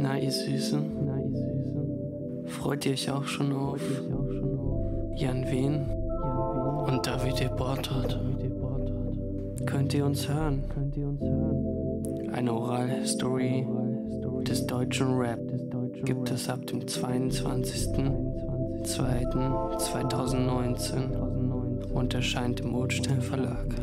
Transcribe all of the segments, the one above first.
Na ihr Süßen. Freut ihr euch auch schon auf? Jan Wien. Und David Deportat. Könnt ihr uns hören? Könnt ihr uns hören? Eine Oral History des deutschen Rap gibt es ab dem 22.02.2019 und erscheint im Ulstein Verlag.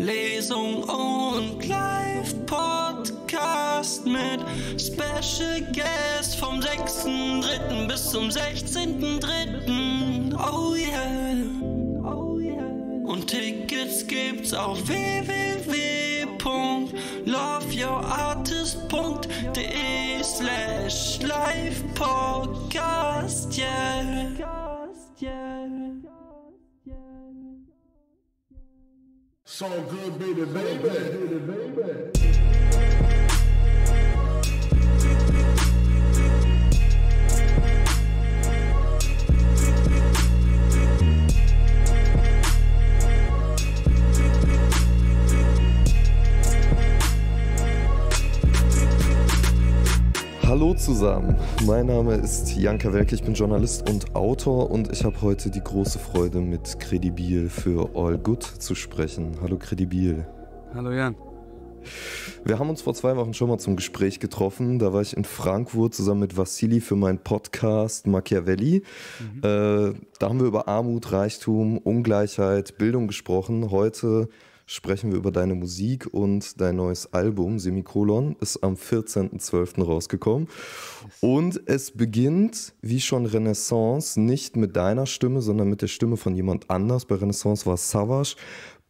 Lesung und Live-Podcast mit Special Guest vom 6.3. bis zum 16.3. Oh yeah. Oh yeah. Und Tickets gibt's auf www.loveyourartist.de slash live podcast, yeah. So good, baby, baby. baby, baby. zusammen. Mein Name ist Janka Welke, ich bin Journalist und Autor und ich habe heute die große Freude, mit Credibil für All Good zu sprechen. Hallo Credibil. Hallo Jan. Wir haben uns vor zwei Wochen schon mal zum Gespräch getroffen. Da war ich in Frankfurt zusammen mit Vassili für meinen Podcast Machiavelli. Mhm. Äh, da haben wir über Armut, Reichtum, Ungleichheit, Bildung gesprochen. Heute sprechen wir über deine Musik und dein neues Album Semikolon ist am 14.12. rausgekommen. Und es beginnt, wie schon Renaissance, nicht mit deiner Stimme, sondern mit der Stimme von jemand anders. Bei Renaissance war es Savage,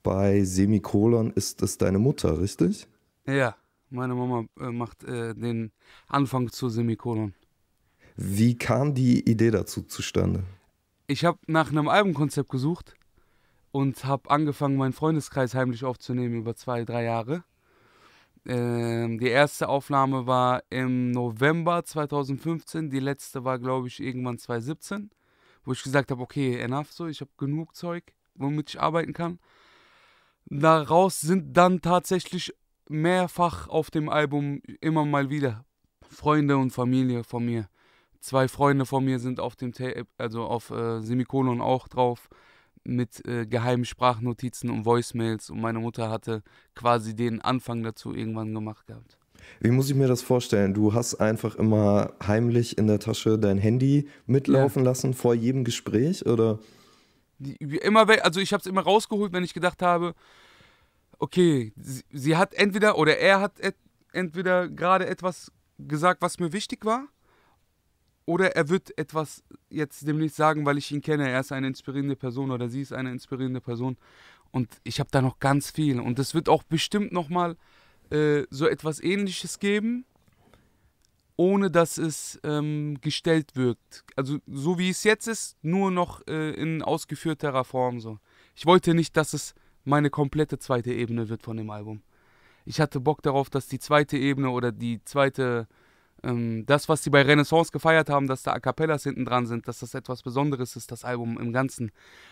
bei Semikolon ist es deine Mutter, richtig? Ja, meine Mama äh, macht äh, den Anfang zu Semikolon. Wie kam die Idee dazu zustande? Ich habe nach einem Albumkonzept gesucht und habe angefangen, meinen Freundeskreis heimlich aufzunehmen über zwei, drei Jahre. Ähm, die erste Aufnahme war im November 2015, die letzte war, glaube ich, irgendwann 2017, wo ich gesagt habe, okay, enough so, ich habe genug Zeug, womit ich arbeiten kann. Daraus sind dann tatsächlich mehrfach auf dem Album immer mal wieder Freunde und Familie von mir. Zwei Freunde von mir sind auf dem Tape, also auf äh, Semikolon auch drauf mit äh, geheimen Sprachnotizen und Voicemails und meine Mutter hatte quasi den Anfang dazu irgendwann gemacht gehabt. Wie muss ich mir das vorstellen? Du hast einfach immer heimlich in der Tasche dein Handy mitlaufen ja. lassen vor jedem Gespräch oder? Die, immer, also ich habe es immer rausgeholt, wenn ich gedacht habe, okay, sie, sie hat entweder oder er hat et, entweder gerade etwas gesagt, was mir wichtig war, oder er wird etwas jetzt demnächst sagen, weil ich ihn kenne. Er ist eine inspirierende Person oder sie ist eine inspirierende Person. Und ich habe da noch ganz viel. Und es wird auch bestimmt nochmal äh, so etwas Ähnliches geben, ohne dass es ähm, gestellt wird. Also so wie es jetzt ist, nur noch äh, in ausgeführterer Form so. Ich wollte nicht, dass es meine komplette zweite Ebene wird von dem Album. Ich hatte Bock darauf, dass die zweite Ebene oder die zweite ähm, das, was sie bei Renaissance gefeiert haben, dass da A Cappellas hinten dran sind, dass das etwas Besonderes ist, das Album im Ganzen,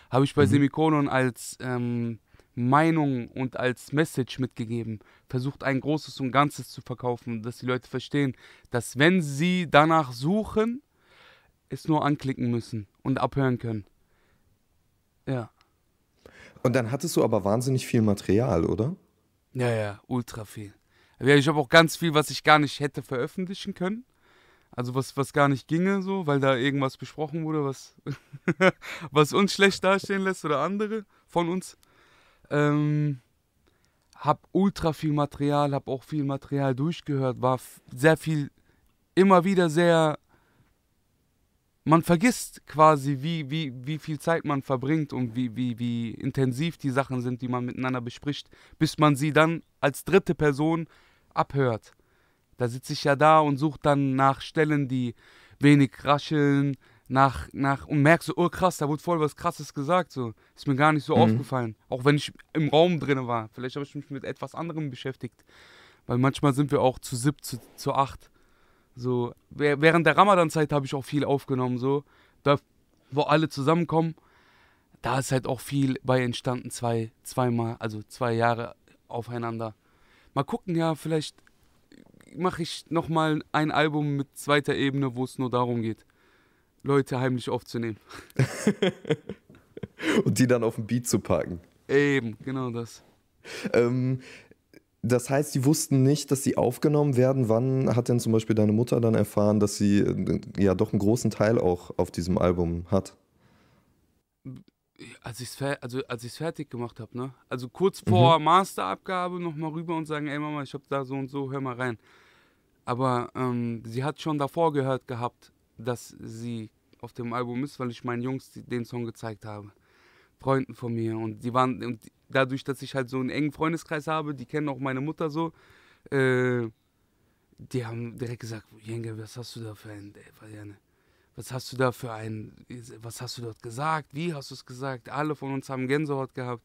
habe ich bei mhm. Semikonon als ähm, Meinung und als Message mitgegeben. Versucht ein Großes und Ganzes zu verkaufen, dass die Leute verstehen, dass wenn sie danach suchen, es nur anklicken müssen und abhören können. Ja. Und dann hattest du aber wahnsinnig viel Material, oder? Ja, ja, ultra viel ich habe auch ganz viel, was ich gar nicht hätte veröffentlichen können. Also was, was gar nicht ginge, so, weil da irgendwas besprochen wurde, was, was uns schlecht dastehen lässt oder andere von uns. Ähm, hab ultra viel Material, hab auch viel Material durchgehört, war sehr viel, immer wieder sehr. Man vergisst quasi, wie, wie, wie viel Zeit man verbringt und wie, wie, wie intensiv die Sachen sind, die man miteinander bespricht, bis man sie dann als dritte Person abhört. Da sitze ich ja da und suche dann nach Stellen, die wenig rascheln, nach, nach und merkst so, oh krass, da wurde voll was Krasses gesagt, so. Ist mir gar nicht so mhm. aufgefallen. Auch wenn ich im Raum drin war. Vielleicht habe ich mich mit etwas anderem beschäftigt. Weil manchmal sind wir auch zu sieb, zu, zu acht. So, während der Ramadan-Zeit habe ich auch viel aufgenommen, so. Da, wo alle zusammenkommen, da ist halt auch viel bei entstanden, zwei, zweimal, also zwei Jahre aufeinander mal gucken, ja, vielleicht mache ich nochmal ein Album mit zweiter Ebene, wo es nur darum geht, Leute heimlich aufzunehmen. Und die dann auf den Beat zu packen. Eben, genau das. Ähm, das heißt, die wussten nicht, dass sie aufgenommen werden. Wann hat denn zum Beispiel deine Mutter dann erfahren, dass sie äh, ja doch einen großen Teil auch auf diesem Album hat? als ich es also, als ich's fertig gemacht habe, ne? Also kurz vor mhm. Masterabgabe nochmal rüber und sagen, ey Mama, ich habe da so und so, hör mal rein. Aber ähm, sie hat schon davor gehört gehabt, dass sie auf dem Album ist, weil ich meinen Jungs den Song gezeigt habe. Freunden von mir. Und die waren, und dadurch, dass ich halt so einen engen Freundeskreis habe, die kennen auch meine Mutter so, äh, die haben direkt gesagt, Jenge, was hast du da für ein, ey, was hast du da für ein, was hast du dort gesagt, wie hast du es gesagt? Alle von uns haben Gänsehaut gehabt.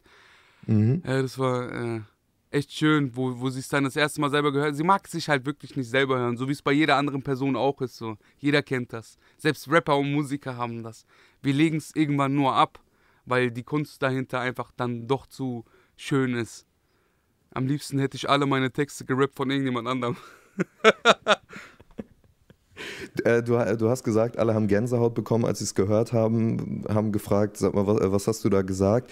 Mhm. Ja, äh, das war äh, echt schön, wo, wo sie es dann das erste Mal selber gehört. Sie mag sich halt wirklich nicht selber hören, so wie es bei jeder anderen Person auch ist. So. Jeder kennt das. Selbst Rapper und Musiker haben das. Wir legen es irgendwann nur ab, weil die Kunst dahinter einfach dann doch zu schön ist. Am liebsten hätte ich alle meine Texte gerappt von irgendjemand anderem. Äh, du, äh, du, hast gesagt, alle haben Gänsehaut bekommen, als sie es gehört haben, haben gefragt, sag mal, was, äh, was hast du da gesagt?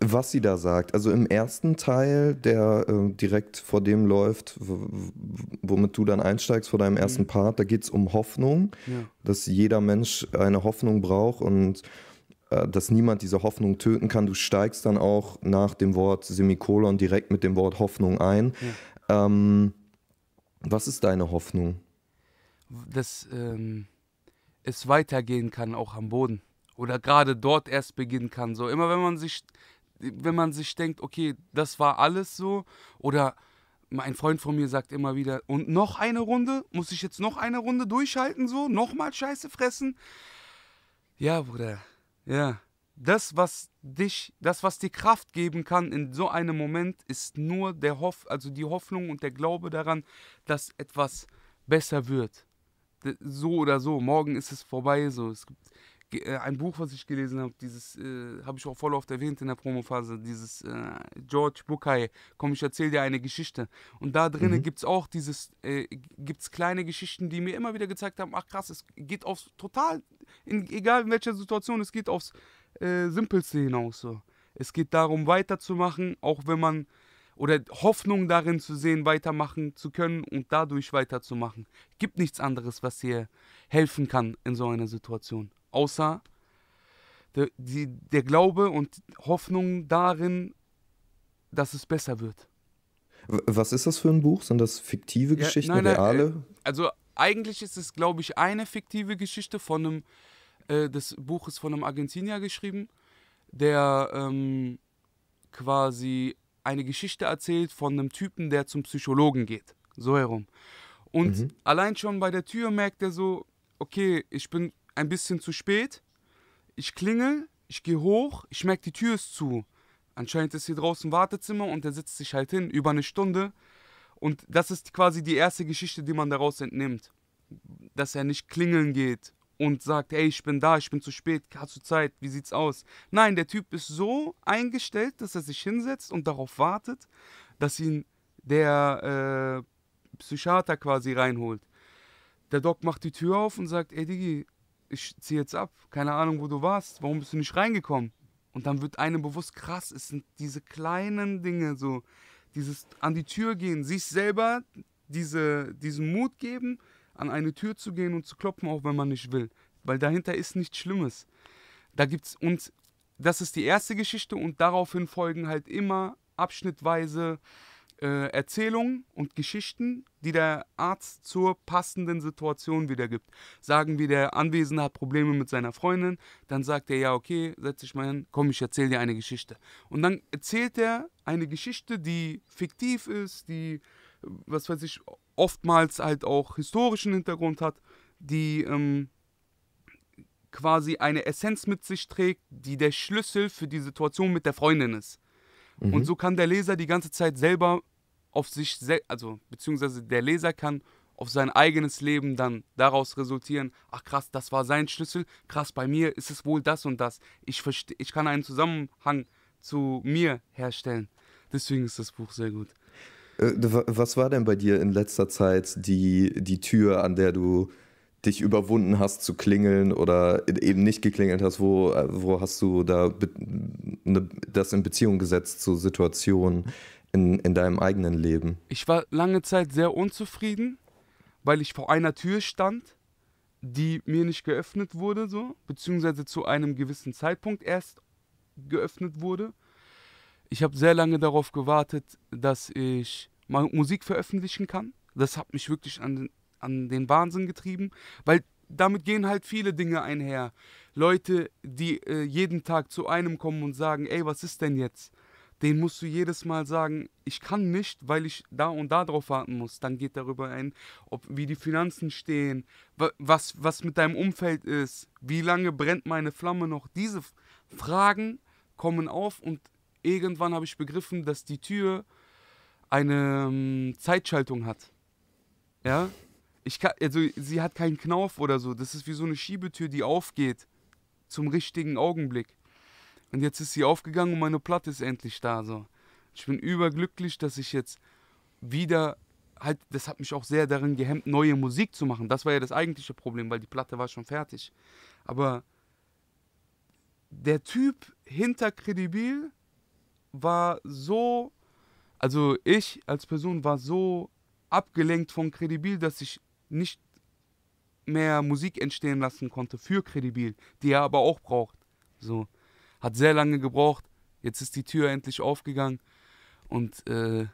was sie da sagt. Also im ersten Teil, der äh, direkt vor dem läuft, womit du dann einsteigst vor deinem ersten mhm. Part, da geht es um Hoffnung, ja. dass jeder Mensch eine Hoffnung braucht und äh, dass niemand diese Hoffnung töten kann. Du steigst dann auch nach dem Wort Semikolon direkt mit dem Wort Hoffnung ein. Ja. Ähm, was ist deine Hoffnung? dass ähm, es weitergehen kann, auch am Boden. Oder gerade dort erst beginnen kann. So immer wenn man sich, wenn man sich denkt, okay, das war alles so, oder ein Freund von mir sagt immer wieder, und noch eine Runde, muss ich jetzt noch eine Runde durchhalten, so, nochmal Scheiße fressen. Ja, Bruder, ja. Das, was dich, das, was dir Kraft geben kann in so einem Moment, ist nur der Hoff, also die Hoffnung und der Glaube daran, dass etwas besser wird so oder so, morgen ist es vorbei. So. Es gibt äh, ein Buch, was ich gelesen habe, dieses äh, habe ich auch voll oft erwähnt in der Promophase, dieses äh, George Bukai, komm, ich erzähle dir eine Geschichte. Und da drinnen mhm. gibt es auch dieses, äh, gibt's kleine Geschichten, die mir immer wieder gezeigt haben, ach krass, es geht aufs total, in, egal in welcher Situation, es geht aufs äh, Simpelste hinaus. So. Es geht darum, weiterzumachen, auch wenn man oder Hoffnung darin zu sehen, weitermachen zu können und dadurch weiterzumachen. Gibt nichts anderes, was dir helfen kann in so einer Situation, außer der, die, der Glaube und Hoffnung darin, dass es besser wird. Was ist das für ein Buch? Sind das fiktive ja, Geschichten, nein, nein, reale? Äh, also eigentlich ist es, glaube ich, eine fiktive Geschichte von einem, äh, das Buch ist von einem Argentinier geschrieben, der ähm, quasi eine Geschichte erzählt von einem Typen, der zum Psychologen geht. So herum. Und mhm. allein schon bei der Tür merkt er so, okay, ich bin ein bisschen zu spät. Ich klingel, ich gehe hoch, ich merke, die Tür ist zu. Anscheinend ist hier draußen ein Wartezimmer und er sitzt sich halt hin über eine Stunde. Und das ist quasi die erste Geschichte, die man daraus entnimmt. Dass er nicht klingeln geht, und sagt, ey, ich bin da, ich bin zu spät, hast du Zeit, wie sieht's aus? Nein, der Typ ist so eingestellt, dass er sich hinsetzt und darauf wartet, dass ihn der äh, Psychiater quasi reinholt. Der Doc macht die Tür auf und sagt, ey Digi, ich zieh jetzt ab, keine Ahnung, wo du warst, warum bist du nicht reingekommen? Und dann wird einem bewusst, krass, es sind diese kleinen Dinge, so dieses an die Tür gehen, sich selber diese, diesen Mut geben, an eine Tür zu gehen und zu klopfen, auch wenn man nicht will. Weil dahinter ist nichts Schlimmes. Da gibt's und das ist die erste Geschichte und daraufhin folgen halt immer abschnittweise äh, Erzählungen und Geschichten, die der Arzt zur passenden Situation wiedergibt. Sagen wir, der Anwesende hat Probleme mit seiner Freundin, dann sagt er, ja, okay, setz dich mal hin, komm, ich erzähle dir eine Geschichte. Und dann erzählt er eine Geschichte, die fiktiv ist, die, was weiß ich, oftmals halt auch historischen Hintergrund hat, die ähm, quasi eine Essenz mit sich trägt, die der Schlüssel für die Situation mit der Freundin ist. Mhm. Und so kann der Leser die ganze Zeit selber auf sich, sel also beziehungsweise der Leser kann auf sein eigenes Leben dann daraus resultieren, ach krass, das war sein Schlüssel, krass, bei mir ist es wohl das und das. Ich, ich kann einen Zusammenhang zu mir herstellen. Deswegen ist das Buch sehr gut. Äh, was war denn bei dir in letzter Zeit die, die Tür, an der du dich überwunden hast zu klingeln oder eben nicht geklingelt hast? Wo, äh, wo hast du da ne, das in Beziehung gesetzt zu Situationen in, in deinem eigenen Leben? Ich war lange Zeit sehr unzufrieden, weil ich vor einer Tür stand, die mir nicht geöffnet wurde, so, beziehungsweise zu einem gewissen Zeitpunkt erst geöffnet wurde ich habe sehr lange darauf gewartet, dass ich mal Musik veröffentlichen kann. Das hat mich wirklich an, an den Wahnsinn getrieben, weil damit gehen halt viele Dinge einher. Leute, die äh, jeden Tag zu einem kommen und sagen, ey, was ist denn jetzt? Den musst du jedes Mal sagen, ich kann nicht, weil ich da und da drauf warten muss. Dann geht darüber ein, ob wie die Finanzen stehen, was, was mit deinem Umfeld ist, wie lange brennt meine Flamme noch. Diese Fragen kommen auf und irgendwann habe ich begriffen, dass die Tür eine um, hm, Zeitschaltung hat. Ja? Ich kann, also sie hat keinen Knauf oder so. Das ist wie so eine Schiebetür, die aufgeht zum richtigen Augenblick. Und jetzt ist sie aufgegangen und meine Platte ist endlich da. So. Ich bin überglücklich, dass ich jetzt wieder halt, das hat mich auch sehr darin gehemmt, neue Musik zu machen. Das war ja das eigentliche Problem, weil die Platte war schon fertig. Aber der Typ hinter Credibil war so, also ich als Person war so abgelenkt von Kredibil, dass ich nicht mehr Musik entstehen lassen konnte für Kredibil, die er aber auch braucht. So, hat sehr lange gebraucht. Jetzt ist die Tür endlich aufgegangen und äh,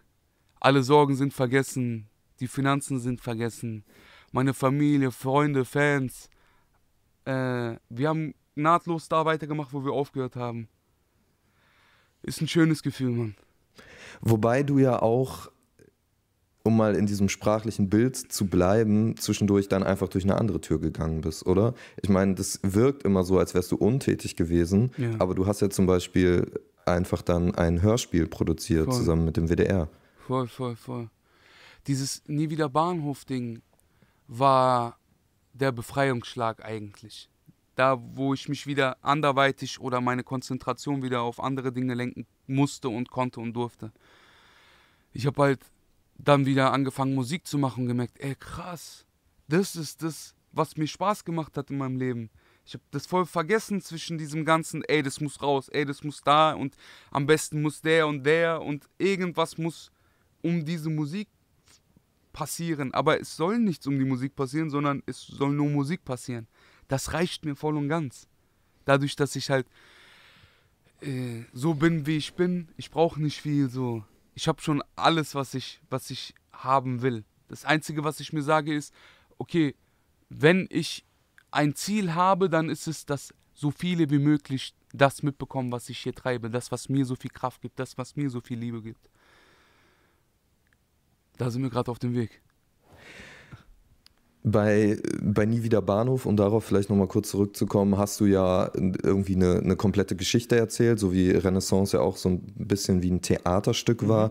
alle Sorgen sind vergessen, die Finanzen sind vergessen, meine Familie, Freunde, Fans. Äh, wir haben nahtlos da weitergemacht, wo wir aufgehört haben ist ein schönes Gefühl, Mann. Wobei du ja auch, um mal in diesem sprachlichen Bild zu bleiben, zwischendurch dann einfach durch eine andere Tür gegangen bist, oder? Ich meine, das wirkt immer so, als wärst du untätig gewesen, ja. aber du hast ja zum Beispiel einfach dann ein Hörspiel produziert voll. zusammen mit dem WDR. Voll, voll, voll. Dieses Nie wieder Bahnhof-Ding war der Befreiungsschlag eigentlich da wo ich mich wieder anderweitig oder meine Konzentration wieder auf andere Dinge lenken musste und konnte und durfte. Ich habe halt dann wieder angefangen Musik zu machen und gemerkt, ey krass, das ist das, was mir Spaß gemacht hat in meinem Leben. Ich habe das voll vergessen zwischen diesem ganzen, ey, das muss raus, ey, das muss da und am besten muss der und der und irgendwas muss um diese Musik passieren. Aber es soll nichts um die Musik passieren, sondern es soll nur Musik passieren das reicht mir voll und ganz. Dadurch, dass ich halt äh, so bin, wie ich bin, ich brauche nicht viel so. Ich habe schon alles, was ich, was ich haben will. Das Einzige, was ich mir sage, ist, okay, wenn ich ein Ziel habe, dann ist es, dass so viele wie möglich das mitbekommen, was ich hier treibe, das, was mir so viel Kraft gibt, das, was mir so viel Liebe gibt. Da sind wir gerade auf dem Weg bei, bei Nie wieder Bahnhof, um darauf vielleicht nochmal kurz zurückzukommen, hast du ja irgendwie eine, eine komplette Geschichte erzählt, so wie Renaissance ja auch so ein bisschen wie ein Theaterstück mhm. war.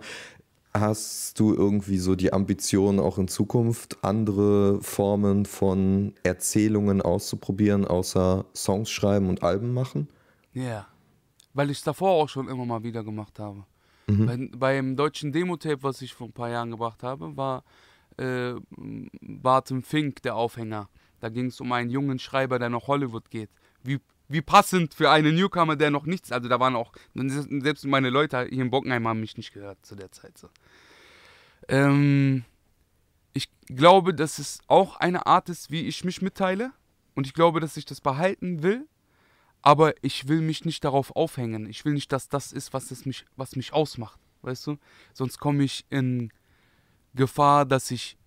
Hast du irgendwie so die Ambition, auch in Zukunft andere Formen von Erzählungen auszuprobieren, außer Songs schreiben und Alben machen? Ja, yeah. weil ich es davor auch schon immer mal wieder gemacht habe. Mhm. Bei, beim deutschen Demo-Tape, was ich vor ein paar Jahren gebracht habe, war äh, Barton Fink der Aufhänger. Da ging es um einen jungen Schreiber, der nach Hollywood geht. Wie, wie passend für einen Newcomer, der noch nichts, also da waren auch, selbst meine Leute hier in Bockenheim haben mich nicht gehört zu der Zeit. So. Ähm, ich glaube, dass es auch eine Art ist, wie ich mich mitteile. Und ich glaube, dass ich das behalten will. Aber ich will mich nicht darauf aufhängen. Ich will nicht, dass das ist, was, es mich, was mich ausmacht. Weißt du? Sonst komme ich in Gefahr, dass ich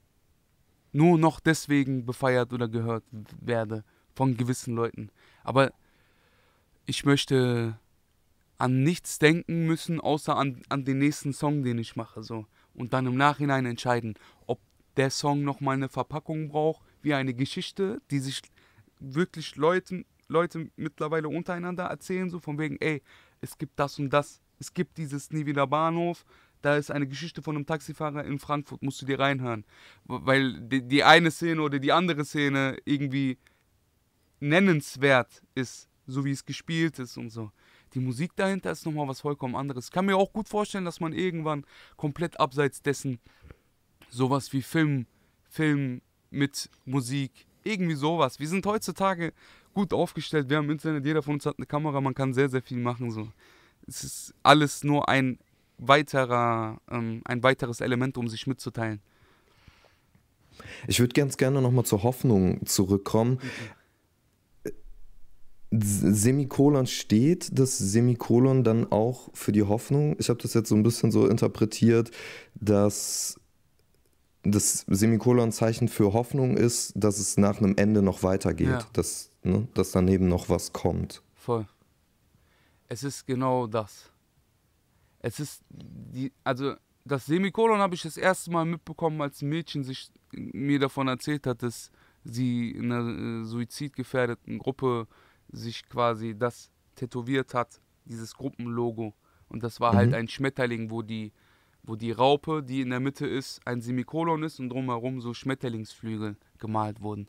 nur noch deswegen befeiert oder gehört werde von gewissen Leuten. Aber ich möchte an nichts denken müssen, außer an, an den nächsten Song, den ich mache. So. Und dann im Nachhinein entscheiden, ob der Song nochmal eine Verpackung braucht, wie eine Geschichte, die sich wirklich Leuten, Leute mittlerweile untereinander erzählen, so von wegen, ey, es gibt das und das, es gibt dieses Nie wieder Bahnhof, da ist eine Geschichte von einem Taxifahrer in Frankfurt, musst du dir reinhören. Weil die, die eine Szene oder die andere Szene irgendwie nennenswert ist, so wie es gespielt ist und so. Die Musik dahinter ist nochmal was vollkommen anderes. Ich kann mir auch gut vorstellen, dass man irgendwann komplett abseits dessen sowas wie Film, Film mit Musik, irgendwie sowas. Wir sind heutzutage gut aufgestellt, wir haben Internet, jeder von uns hat eine Kamera, man kann sehr, sehr viel machen. So. Es ist alles nur ein weiterer, ähm, ein weiteres Element, um sich mitzuteilen. Ich würde ganz gerne nochmal zur Hoffnung zurückkommen. Semikolon steht das Semikolon dann auch für die Hoffnung? Ich habe das jetzt so ein bisschen so interpretiert, dass das Semikolon-Zeichen für Hoffnung ist, dass es nach einem Ende noch weitergeht, ja. dass, ne, dass daneben noch was kommt. Voll. Es ist genau das. Es ist, die, also das Semikolon habe ich das erste Mal mitbekommen, als ein Mädchen sich, mir davon erzählt hat, dass sie in einer äh, suizidgefährdeten Gruppe sich quasi das tätowiert hat, dieses Gruppenlogo. Und das war halt mhm. halt ein Schmetterling, wo die, wo die Raupe, die in der Mitte ist, ein Semikolon ist und drumherum so Schmetterlingsflügel gemalt wurden.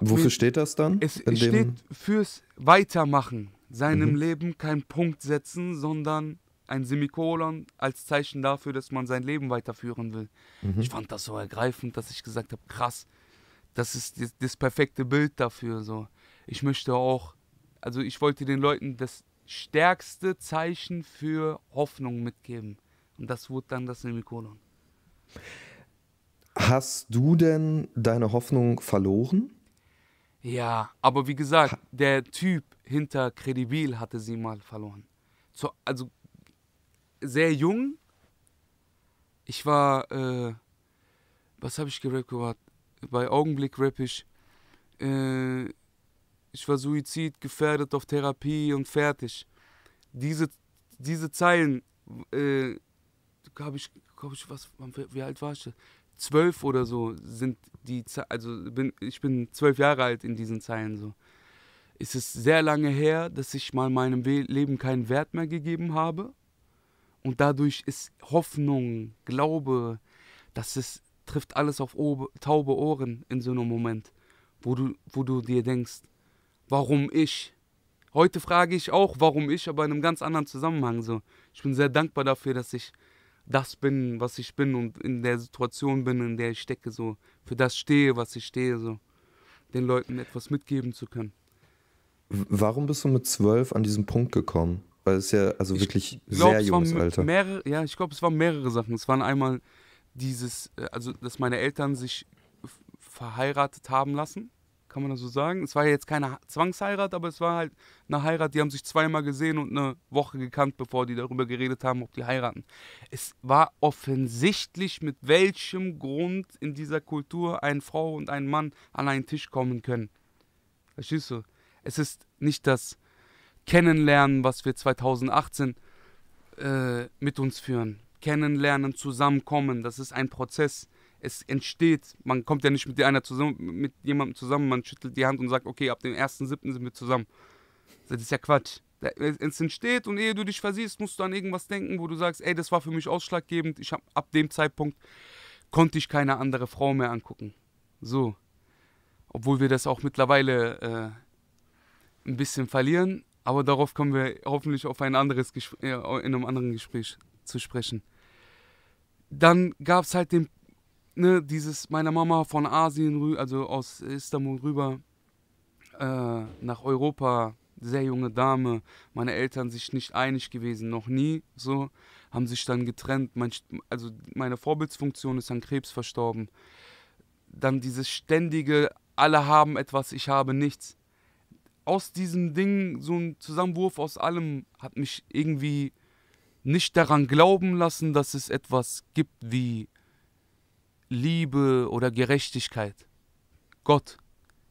Wofür mir, steht das dann? Es steht fürs Weitermachen seinem mhm. Leben keinen Punkt setzen, sondern ein Semikolon als Zeichen dafür, dass man sein Leben weiterführen will. Mhm. Ich fand das so ergreifend, dass ich gesagt habe, krass, das ist das, das, perfekte Bild dafür. So, ich möchte auch, also ich wollte den Leuten das stärkste Zeichen für Hoffnung mitgeben. Und das wurde dann das Semikolon. Hast du denn deine Hoffnung verloren? Ja, aber wie gesagt, der Typ, hinter Credibil hatte sie mal verloren. Zu, also sehr jung. Ich war, äh, was habe ich gerappt gehabt? Bei Augenblick rapp ich. Äh, ich war Suizid, gefährdet auf Therapie und fertig. Diese, diese Zeilen, äh, habe ich, glaube ich, was, wie alt war ich? Zwölf oder so sind die, also bin, ich bin zwölf Jahre alt in diesen Zeilen so ist es sehr lange her, dass ich mal meinem Leben keinen Wert mehr gegeben habe. Und dadurch ist Hoffnung, Glaube, das ist, trifft alles auf Obe, taube Ohren in so einem Moment, wo du, wo du dir denkst, warum ich? Heute frage ich auch, warum ich, aber in einem ganz anderen Zusammenhang. So. Ich bin sehr dankbar dafür, dass ich das bin, was ich bin und in der Situation bin, in der ich stecke, so für das stehe, was ich stehe, so den Leuten etwas mitgeben zu können. Warum bist du mit zwölf an diesen Punkt gekommen? Weil es ja also wirklich glaub, sehr junges Alter. Mehrere, ja, ich glaube, es waren mehrere Sachen. Es waren einmal dieses, äh, also dass meine Eltern sich verheiratet haben lassen, kann man das so sagen. Es war ja jetzt keine Zwangsheirat, aber es war halt eine Heirat, die haben sich zweimal gesehen und eine Woche gekannt, bevor die darüber geredet haben, ob die heiraten. Es war offensichtlich, mit welchem Grund in dieser Kultur eine Frau und ein Mann an einen Tisch kommen können. Verstehst du? Es ist nicht das Kennenlernen, was wir 2018 äh, mit uns führen. Kennenlernen, zusammenkommen, das ist ein Prozess. Es entsteht, man kommt ja nicht mit, einer zusammen, mit jemandem zusammen, man schüttelt die Hand und sagt, okay, ab dem 1.7. sind wir zusammen. Das ist ja Quatsch. Es entsteht und ehe du dich versiehst, musst du an irgendwas denken, wo du sagst, ey, das war für mich ausschlaggebend. Ich hab, ab dem Zeitpunkt konnte ich keine andere Frau mehr angucken. So. Obwohl wir das auch mittlerweile äh, ein bisschen verlieren, aber darauf kommen wir hoffentlich auf ein anderes Gespr äh, in einem anderen Gespräch zu sprechen. Dann gab es halt den, ne, dieses meiner Mama von Asien, also aus Istanbul rüber äh, nach Europa, sehr junge Dame, meine Eltern sich nicht einig gewesen, noch nie so, haben sich dann getrennt. Mein, also meine Vorbildsfunktion ist an Krebs verstorben. Dann dieses ständige, alle haben etwas, ich habe nichts aus diesem Ding, so ein Zusammenwurf aus allem, hat mich irgendwie nicht daran glauben lassen, dass es etwas gibt wie Liebe oder Gerechtigkeit. Gott,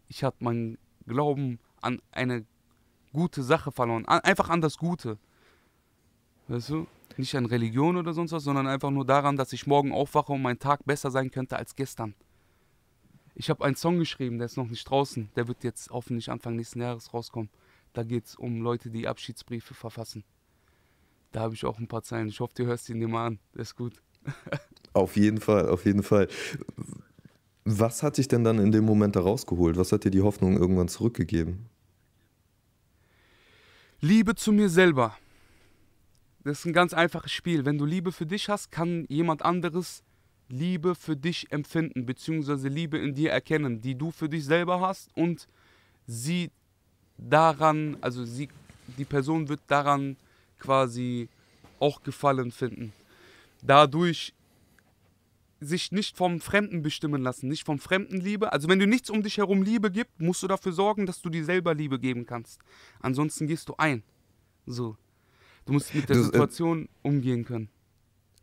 ich habe meinen Glauben an eine gute Sache verloren. einfach an das Gute. Weißt du? Nicht an Religion oder sonst was, sondern einfach nur daran, dass ich morgen aufwache und mein Tag besser sein könnte als gestern. Ich habe einen Song geschrieben, der ist noch nicht draußen. Der wird jetzt hoffentlich Anfang nächsten Jahres rauskommen. Da geht es um Leute, die Abschiedsbriefe verfassen. Da habe ich auch ein paar Zeilen. Ich hoffe, du hörst ihn dir mal an. Der ist gut. auf jeden Fall, auf jeden Fall. Was hat dich denn dann in dem Moment da rausgeholt? Was hat dir die Hoffnung irgendwann zurückgegeben? Liebe zu mir selber. Das ist ein ganz einfaches Spiel. Wenn du Liebe für dich hast, kann jemand anderes Liebe für dich empfinden, beziehungsweise Liebe in dir erkennen, die du für dich selber hast und sie daran, also sie, die Person wird daran quasi auch Gefallen finden. Dadurch sich nicht vom Fremden bestimmen lassen, nicht vom Fremden Liebe. Also wenn du nichts um dich herum Liebe gibst, musst du dafür sorgen, dass du dir selber Liebe geben kannst. Ansonsten gehst du ein. So. Du musst mit der äh, Situation umgehen können.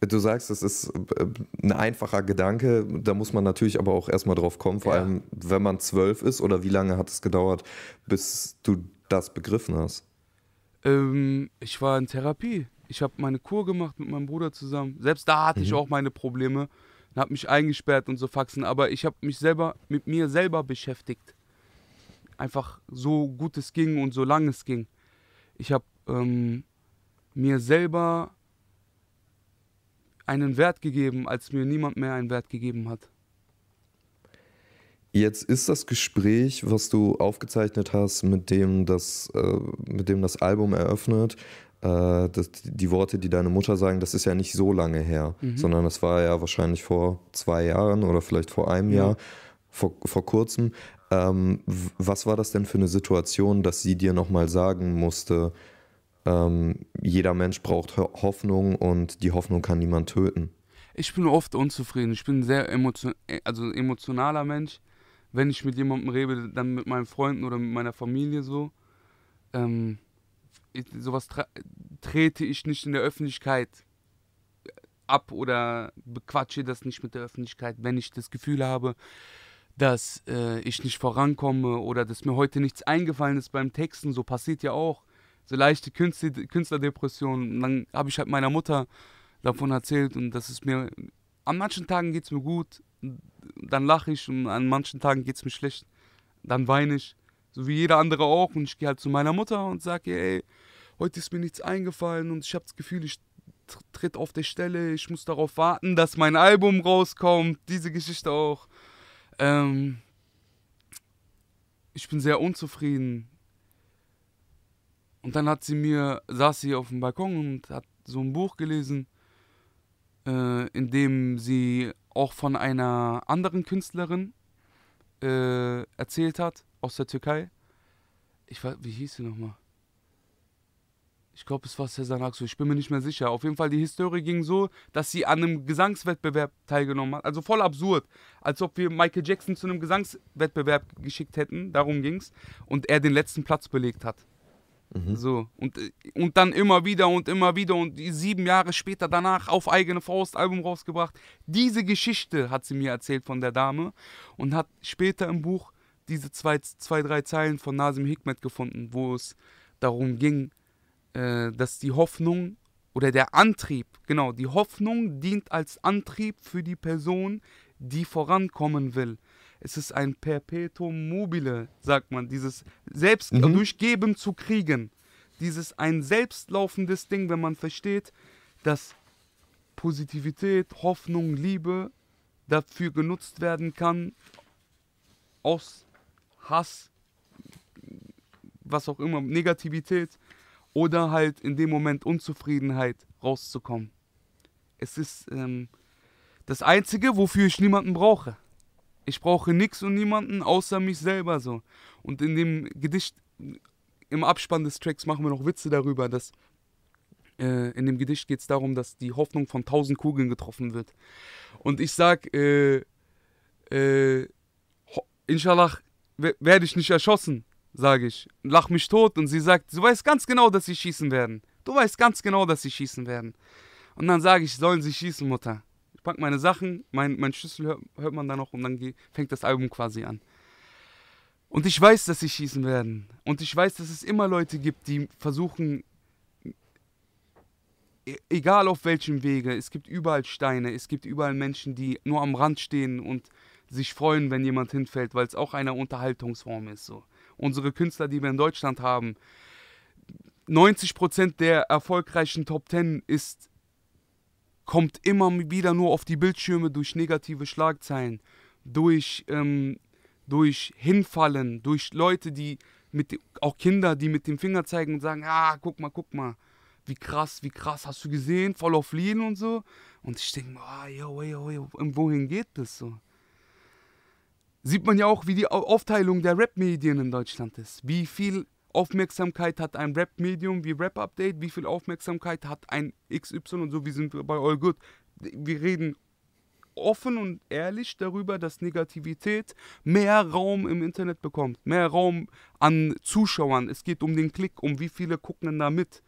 Du sagst, es ist äh, äh, ein einfacher Gedanke, da muss man natürlich aber auch erstmal drauf kommen, vor ja. allem wenn man zwölf ist oder wie lange hat es gedauert, bis du das begriffen hast? Ähm, ich war in Therapie. Ich habe meine Kur gemacht mit meinem Bruder zusammen. Selbst da hatte mhm. ich auch meine Probleme und habe mich eingesperrt und so Faxen, aber ich habe mich selber mit mir selber beschäftigt. Einfach so gut es ging und so lange es ging. Ich habe ähm, mir selber einen Wert gegeben, als mir niemand mehr einen Wert gegeben hat. Jetzt ist das Gespräch, was du aufgezeichnet hast, mit dem das, äh, mit dem das Album eröffnet, äh, das, die Worte, die deine Mutter sagen, das ist ja nicht so lange her, mhm. sondern das war ja wahrscheinlich vor zwei Jahren oder vielleicht vor einem ja. Jahr, vor, vor kurzem. Ähm, was war das denn für eine Situation, dass sie dir nochmal sagen musste, ähm, jeder Mensch braucht Hoffnung und die Hoffnung kann niemand töten. Ich bin oft unzufrieden. Ich bin ein sehr emotion äh, also ein emotionaler Mensch. Wenn ich mit jemandem rede, dann mit meinen Freunden oder mit meiner Familie so. Ähm, ich, sowas trete ich nicht in der Öffentlichkeit äh, ab oder bequatsche das nicht mit der Öffentlichkeit, wenn ich das Gefühl habe, dass äh, ich nicht vorankomme oder dass mir heute nichts eingefallen ist beim Texten. So passiert ja auch so leichte Künstler Künstlerdepression. Und dann habe ich halt meiner Mutter davon erzählt und das ist mir, an manchen Tagen geht es mir gut, dann lache ich und an manchen Tagen geht es mir schlecht, dann weine ich, so wie jeder andere auch. Und ich gehe halt zu meiner Mutter und sage ey, heute ist mir nichts eingefallen und ich habe das Gefühl, ich tritt auf der Stelle, ich muss darauf warten, dass mein Album rauskommt, diese Geschichte auch. Ähm, ich bin sehr unzufrieden und dann hat sie mir, saß sie auf dem Balkon und hat so ein Buch gelesen, äh, in dem sie auch von einer anderen Künstlerin äh, erzählt hat, aus der Türkei. Ich weiß, wie hieß sie nochmal? Ich glaube, es war Sezen Aksu, ich bin mir nicht mehr sicher. Auf jeden Fall, die Historie ging so, dass sie an einem Gesangswettbewerb teilgenommen hat. Also voll absurd. Als ob wir Michael Jackson zu einem Gesangswettbewerb geschickt hätten, darum ging es. Und er den letzten Platz belegt hat. Mhm. So. Und, äh, und dann immer wieder und immer wieder und sieben Jahre später danach auf eigene Faust Album rausgebracht. Diese Geschichte hat sie mir erzählt von der Dame und hat später im Buch diese zwei, zwei drei Zeilen von Nasim Hikmet gefunden, wo es darum ging, äh, dass die Hoffnung oder der Antrieb, genau, die Hoffnung dient als Antrieb für die Person, die vorankommen will. Es ist ein Perpetuum mobile, sagt man, dieses selbst mhm. durchgeben zu kriegen. Dieses ein selbstlaufendes Ding, wenn man versteht, dass Positivität, Hoffnung, Liebe dafür genutzt werden kann, aus Hass, was auch immer, Negativität oder halt in dem Moment Unzufriedenheit rauszukommen. Es ist ähm, das Einzige, wofür ich niemanden brauche. Ich brauche nichts und niemanden außer mich selber so. Und in dem Gedicht, im Abspann des Tracks machen wir noch Witze darüber, dass äh, in dem Gedicht geht es darum, dass die Hoffnung von tausend Kugeln getroffen wird. Und ich sage, äh, äh, Inshallah werde ich nicht erschossen, sage ich. Lach mich tot und sie sagt, du weißt ganz genau, dass sie schießen werden. Du weißt ganz genau, dass sie schießen werden. Und dann sage ich, sollen sie schießen, Mutter pack meine Sachen, mein, mein Schlüssel hört, hört man da noch und dann geht, fängt das Album quasi an. Und ich weiß, dass sie schießen werden. Und ich weiß, dass es immer Leute gibt, die versuchen, e, egal auf welchem Wege, es gibt überall Steine, es gibt überall Menschen, die nur am Rand stehen und sich freuen, wenn jemand hinfällt, weil es auch eine Unterhaltungsform ist. So. Unsere Künstler, die wir in Deutschland haben, 90% der erfolgreichen Top 10 ist kommt immer wieder nur auf die Bildschirme durch negative Schlagzeilen, durch, ähm, durch Hinfallen, durch Leute, die mit auch Kinder, die mit dem Finger zeigen und sagen, ah, guck mal, guck mal, wie krass, wie krass, hast du gesehen, voll auf Lean und so. Und ich denke, ah, oh, yo, yo, yo, ähm, wohin geht das so? Sieht man ja auch, wie die Aufteilung der Rap-Medien in Deutschland ist, wie viel Aufmerksamkeit hat ein Rap-Medium wie Rap-Update, wie viel Aufmerksamkeit hat ein XY und so, wie sind wir bei All Good. Wir reden offen und ehrlich darüber, dass Negativität mehr Raum im Internet bekommt, mehr Raum an Zuschauern. Es geht um den Klick, um wie viele gucken denn da mit.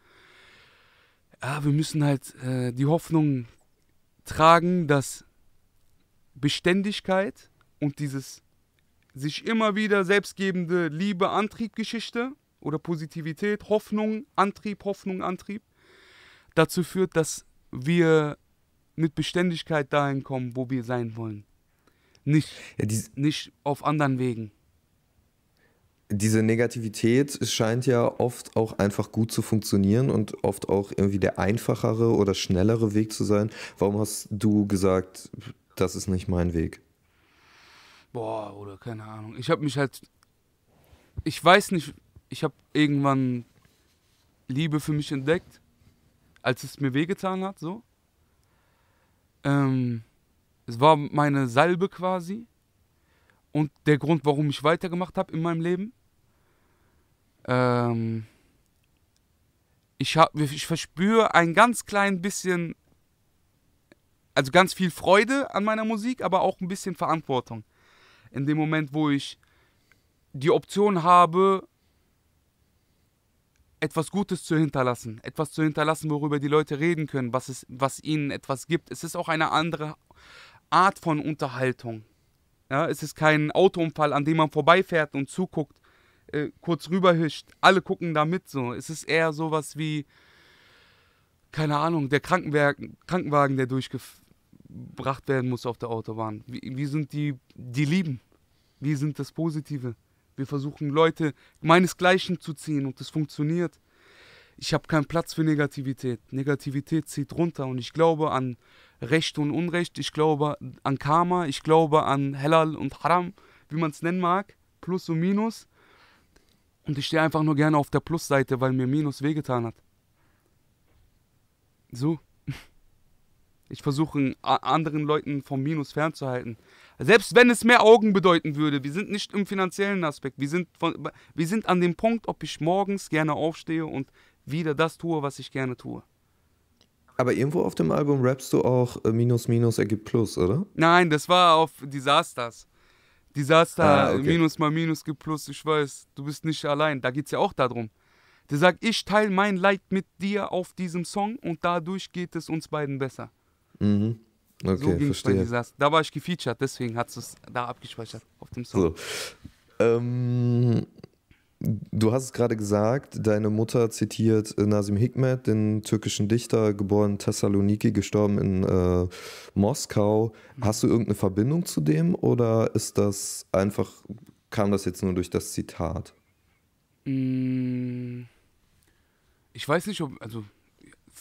Ja, wir müssen halt äh, die Hoffnung tragen, dass Beständigkeit und dieses sich immer wieder selbstgebende Liebe-Antriebgeschichte oder Positivität, Hoffnung, Antrieb, Hoffnung, Antrieb dazu führt, dass wir mit Beständigkeit dahin kommen, wo wir sein wollen. Nicht, ja, nicht auf anderen Wegen. Diese Negativität scheint ja oft auch einfach gut zu funktionieren und oft auch irgendwie der einfachere oder schnellere Weg zu sein. Warum hast du gesagt, das ist nicht mein Weg? Boah, oder keine Ahnung. Ich habe mich halt. Ich weiß nicht, ich habe irgendwann Liebe für mich entdeckt, als es mir wehgetan hat, so. Ähm, es war meine Salbe quasi und der Grund, warum ich weitergemacht habe in meinem Leben. Ähm, ich, hab, ich verspüre ein ganz klein bisschen, also ganz viel Freude an meiner Musik, aber auch ein bisschen Verantwortung. In dem Moment, wo ich die Option habe, etwas Gutes zu hinterlassen, etwas zu hinterlassen, worüber die Leute reden können, was, es, was ihnen etwas gibt. Es ist auch eine andere Art von Unterhaltung. Ja, es ist kein Autounfall, an dem man vorbeifährt und zuguckt, äh, kurz rüberhischt, alle gucken da mit so. Es ist eher sowas wie, keine Ahnung, der Krankenwagen, der durchgebracht werden muss auf der Autobahn. Wie, wie sind die, die Lieben? Wie sind das Positive? Wir versuchen Leute meinesgleichen zu ziehen und es funktioniert. Ich habe keinen Platz für Negativität. Negativität zieht runter und ich glaube an Recht und Unrecht. Ich glaube an Karma. Ich glaube an Halal und Haram, wie man es nennen mag. Plus und Minus. Und ich stehe einfach nur gerne auf der Plusseite, weil mir Minus wehgetan hat. So. Ich versuche anderen Leuten vom Minus fernzuhalten. Selbst wenn es mehr Augen bedeuten würde, wir sind nicht im finanziellen Aspekt. Wir sind, von, wir sind an dem Punkt, ob ich morgens gerne aufstehe und wieder das tue, was ich gerne tue. Aber irgendwo auf dem Album rappst du auch äh, Minus Minus ergibt Plus, oder? Nein, das war auf Disasters. Desaster, ah, okay. Minus mal Minus gibt Plus, ich weiß, du bist nicht allein. Da geht es ja auch darum. Der sagt, ich teile mein Leid mit dir auf diesem Song und dadurch geht es uns beiden besser. Mhm. Okay, so verstehe. bei Disaster. Da war ich gefeatured, deswegen hat es da abgespeichert auf dem Song. So. Ähm, du hast es gerade gesagt, deine Mutter zitiert äh, Nasim Hikmet, den türkischen Dichter, geboren in Thessaloniki, gestorben in äh, Moskau. Hast du irgendeine Verbindung zu dem oder ist das einfach, kam das jetzt nur durch das Zitat? Mm. Ich weiß nicht, ob, also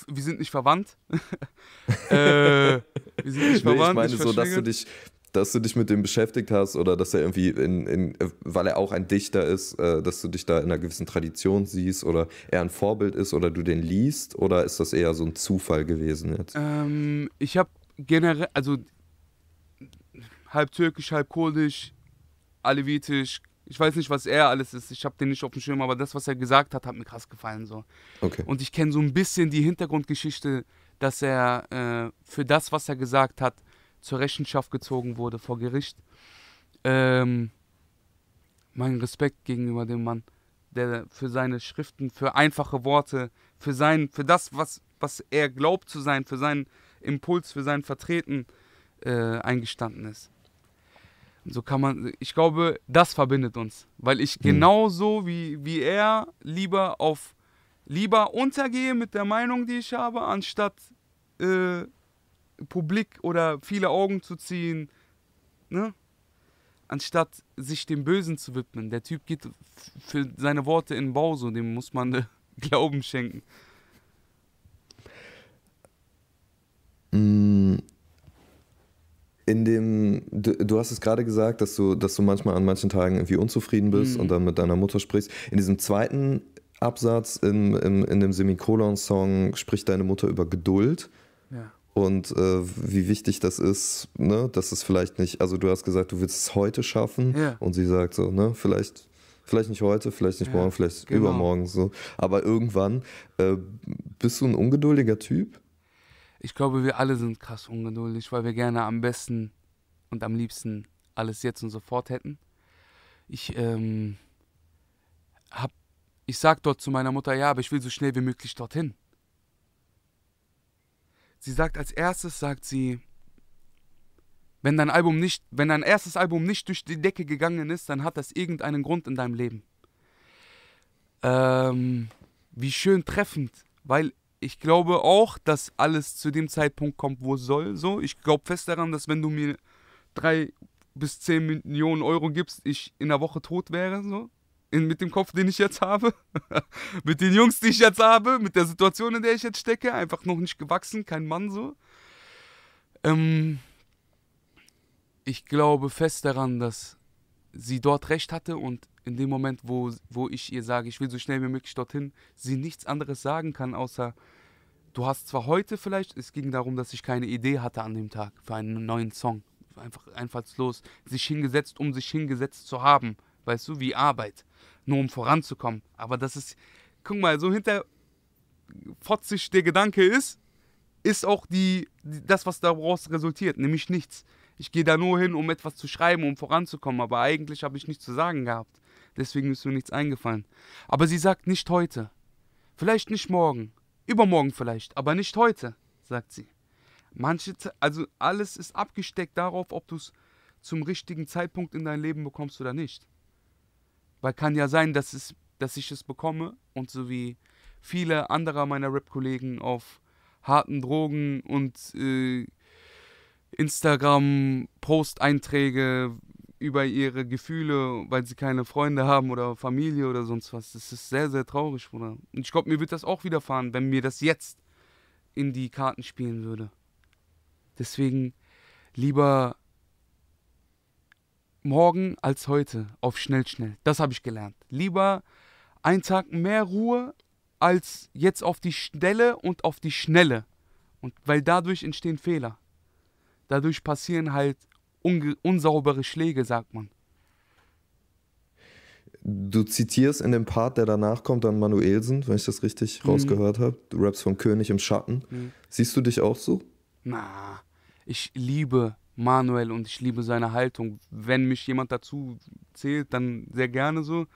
wir sind nicht verwandt. äh, wir sind nicht verwandt. Nee, ich meine ich so, dass du dich dass du dich mit dem beschäftigt hast oder dass er irgendwie, in, in, äh, weil er auch ein Dichter ist, äh, dass du dich da in einer gewissen Tradition siehst oder er ein Vorbild ist oder du den liest oder ist das eher so ein Zufall gewesen jetzt? Ähm, ich habe generell, also halb türkisch, halb kurdisch, alevitisch, ich weiß nicht, was er alles ist. Ich habe den nicht auf dem Schirm, aber das, was er gesagt hat, hat mir krass gefallen. So. Okay. Und ich kenne so ein bisschen die Hintergrundgeschichte, dass er äh, für das, was er gesagt hat, zur Rechenschaft gezogen wurde vor Gericht. Ähm, mein Respekt gegenüber dem Mann, der für seine Schriften, für einfache Worte, für sein, für das, was, was er glaubt zu sein, für seinen Impuls, für sein Vertreten äh, eingestanden ist. So kann man, ich glaube, das verbindet uns, weil ich hm. genauso wie, wie er lieber auf, lieber untergehe mit der Meinung, die ich habe, anstatt äh, publik oder viele Augen zu ziehen, ne? anstatt sich dem Bösen zu widmen. Der Typ geht für seine Worte in den Bau, so dem muss man ne, Glauben schenken. Mm in dem, du, du, hast es gerade gesagt, dass du, dass du manchmal an manchen Tagen irgendwie unzufrieden bist mhm. und dann mit deiner Mutter sprichst. In diesem zweiten Absatz, im, im, in dem Semikolon-Song, spricht deine Mutter über Geduld. Ja. Und äh, wie wichtig das ist, ne, dass es vielleicht nicht, also du hast gesagt, du willst es heute schaffen. Ja. Und sie sagt so, ne, vielleicht vielleicht nicht heute, vielleicht nicht ja, morgen, vielleicht genau. übermorgen so. Aber irgendwann äh, bist du ein ungeduldiger Typ? Ich glaube, wir alle sind krass ungeduldig, weil wir gerne am besten und am liebsten alles jetzt und sofort hätten. Ich ähm, hab, ich sag dort zu meiner Mutter, ja, aber ich will so schnell wie möglich dorthin. Sie sagt als erstes, sagt sie, wenn dein Album nicht, wenn dein erstes Album nicht durch die Decke gegangen ist, dann hat das irgendeinen Grund in deinem Leben. Ähm, wie schön treffend, weil ich glaube auch, dass alles zu dem Zeitpunkt kommt, wo es soll. So, ich glaube fest daran, dass wenn du mir drei bis zehn Millionen Euro gibst, ich in der Woche tot wäre. So, in, mit dem Kopf, den ich jetzt habe, mit den Jungs, die ich jetzt habe, mit der Situation, in der ich jetzt stecke, einfach noch nicht gewachsen, kein Mann so. Ähm, ich glaube fest daran, dass sie dort recht hatte und in dem Moment, wo, wo ich ihr sage, ich will so schnell wie möglich dorthin, sie nichts anderes sagen kann, außer du hast zwar heute vielleicht, es ging darum, dass ich keine Idee hatte an dem Tag für einen neuen Song. Einfach einfallslos. Sich hingesetzt, um sich hingesetzt zu haben. Weißt du, wie Arbeit. Nur um voranzukommen. Aber das ist, guck mal, so hinter fotzig der Gedanke ist, ist auch die, die, das, was daraus resultiert, nämlich nichts. Ich gehe da nur hin, um etwas zu schreiben, um voranzukommen, aber eigentlich habe ich nichts zu sagen gehabt. Deswegen ist mir nichts eingefallen. Aber sie sagt nicht heute. Vielleicht nicht morgen. Übermorgen vielleicht, aber nicht heute, sagt sie. Manche, also alles ist abgesteckt darauf, ob du es zum richtigen Zeitpunkt in dein Leben bekommst oder nicht. Weil kann ja sein, dass, es, dass ich es bekomme und so wie viele andere meiner Rap-Kollegen auf harten Drogen und äh, Instagram-Posteinträge, über ihre Gefühle, weil sie keine Freunde haben oder Familie oder sonst was. Das ist sehr, sehr traurig, Bruder. Und ich glaube, mir wird das auch widerfahren, wenn mir das jetzt in die Karten spielen würde. Deswegen lieber morgen als heute auf schnell, schnell. Das habe ich gelernt. Lieber einen Tag mehr Ruhe als jetzt auf die Stelle und auf die Schnelle. Und weil dadurch entstehen Fehler. Dadurch passieren halt unge- unsaubere Schläge, sagt man. Du zitierst in dem Part, der danach kommt, dann Manuelsen, wenn ich das richtig mhm. rausgehört habe. Du raps von König im Schatten. Mhm. Siehst du dich auch so? Na, ich liebe Manuel und ich liebe seine Haltung. Wenn mich jemand dazu zählt, dann sehr gerne so.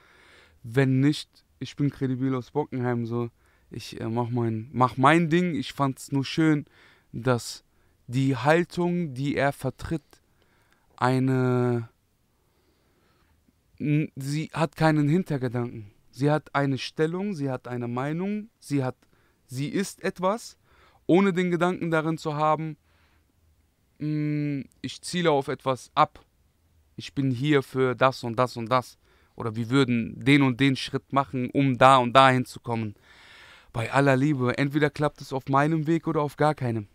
Wenn nicht, ich bin kredibil aus Bockenheim so. Ich äh, mach, mein, mach mein Ding. Ich fand es nur schön, dass die Haltung, die er vertritt, eine... Sie hat keinen Hintergedanken. Sie hat eine Stellung, sie hat eine Meinung, sie hat... Sie ist etwas, ohne den Gedanken darin zu haben, mm, ich ziele auf etwas ab. Ich bin hier für das und das und das. Oder wir würden den und den Schritt machen, um da und da hinzukommen. Bei aller Liebe, entweder klappt es auf meinem Weg oder auf gar keinem.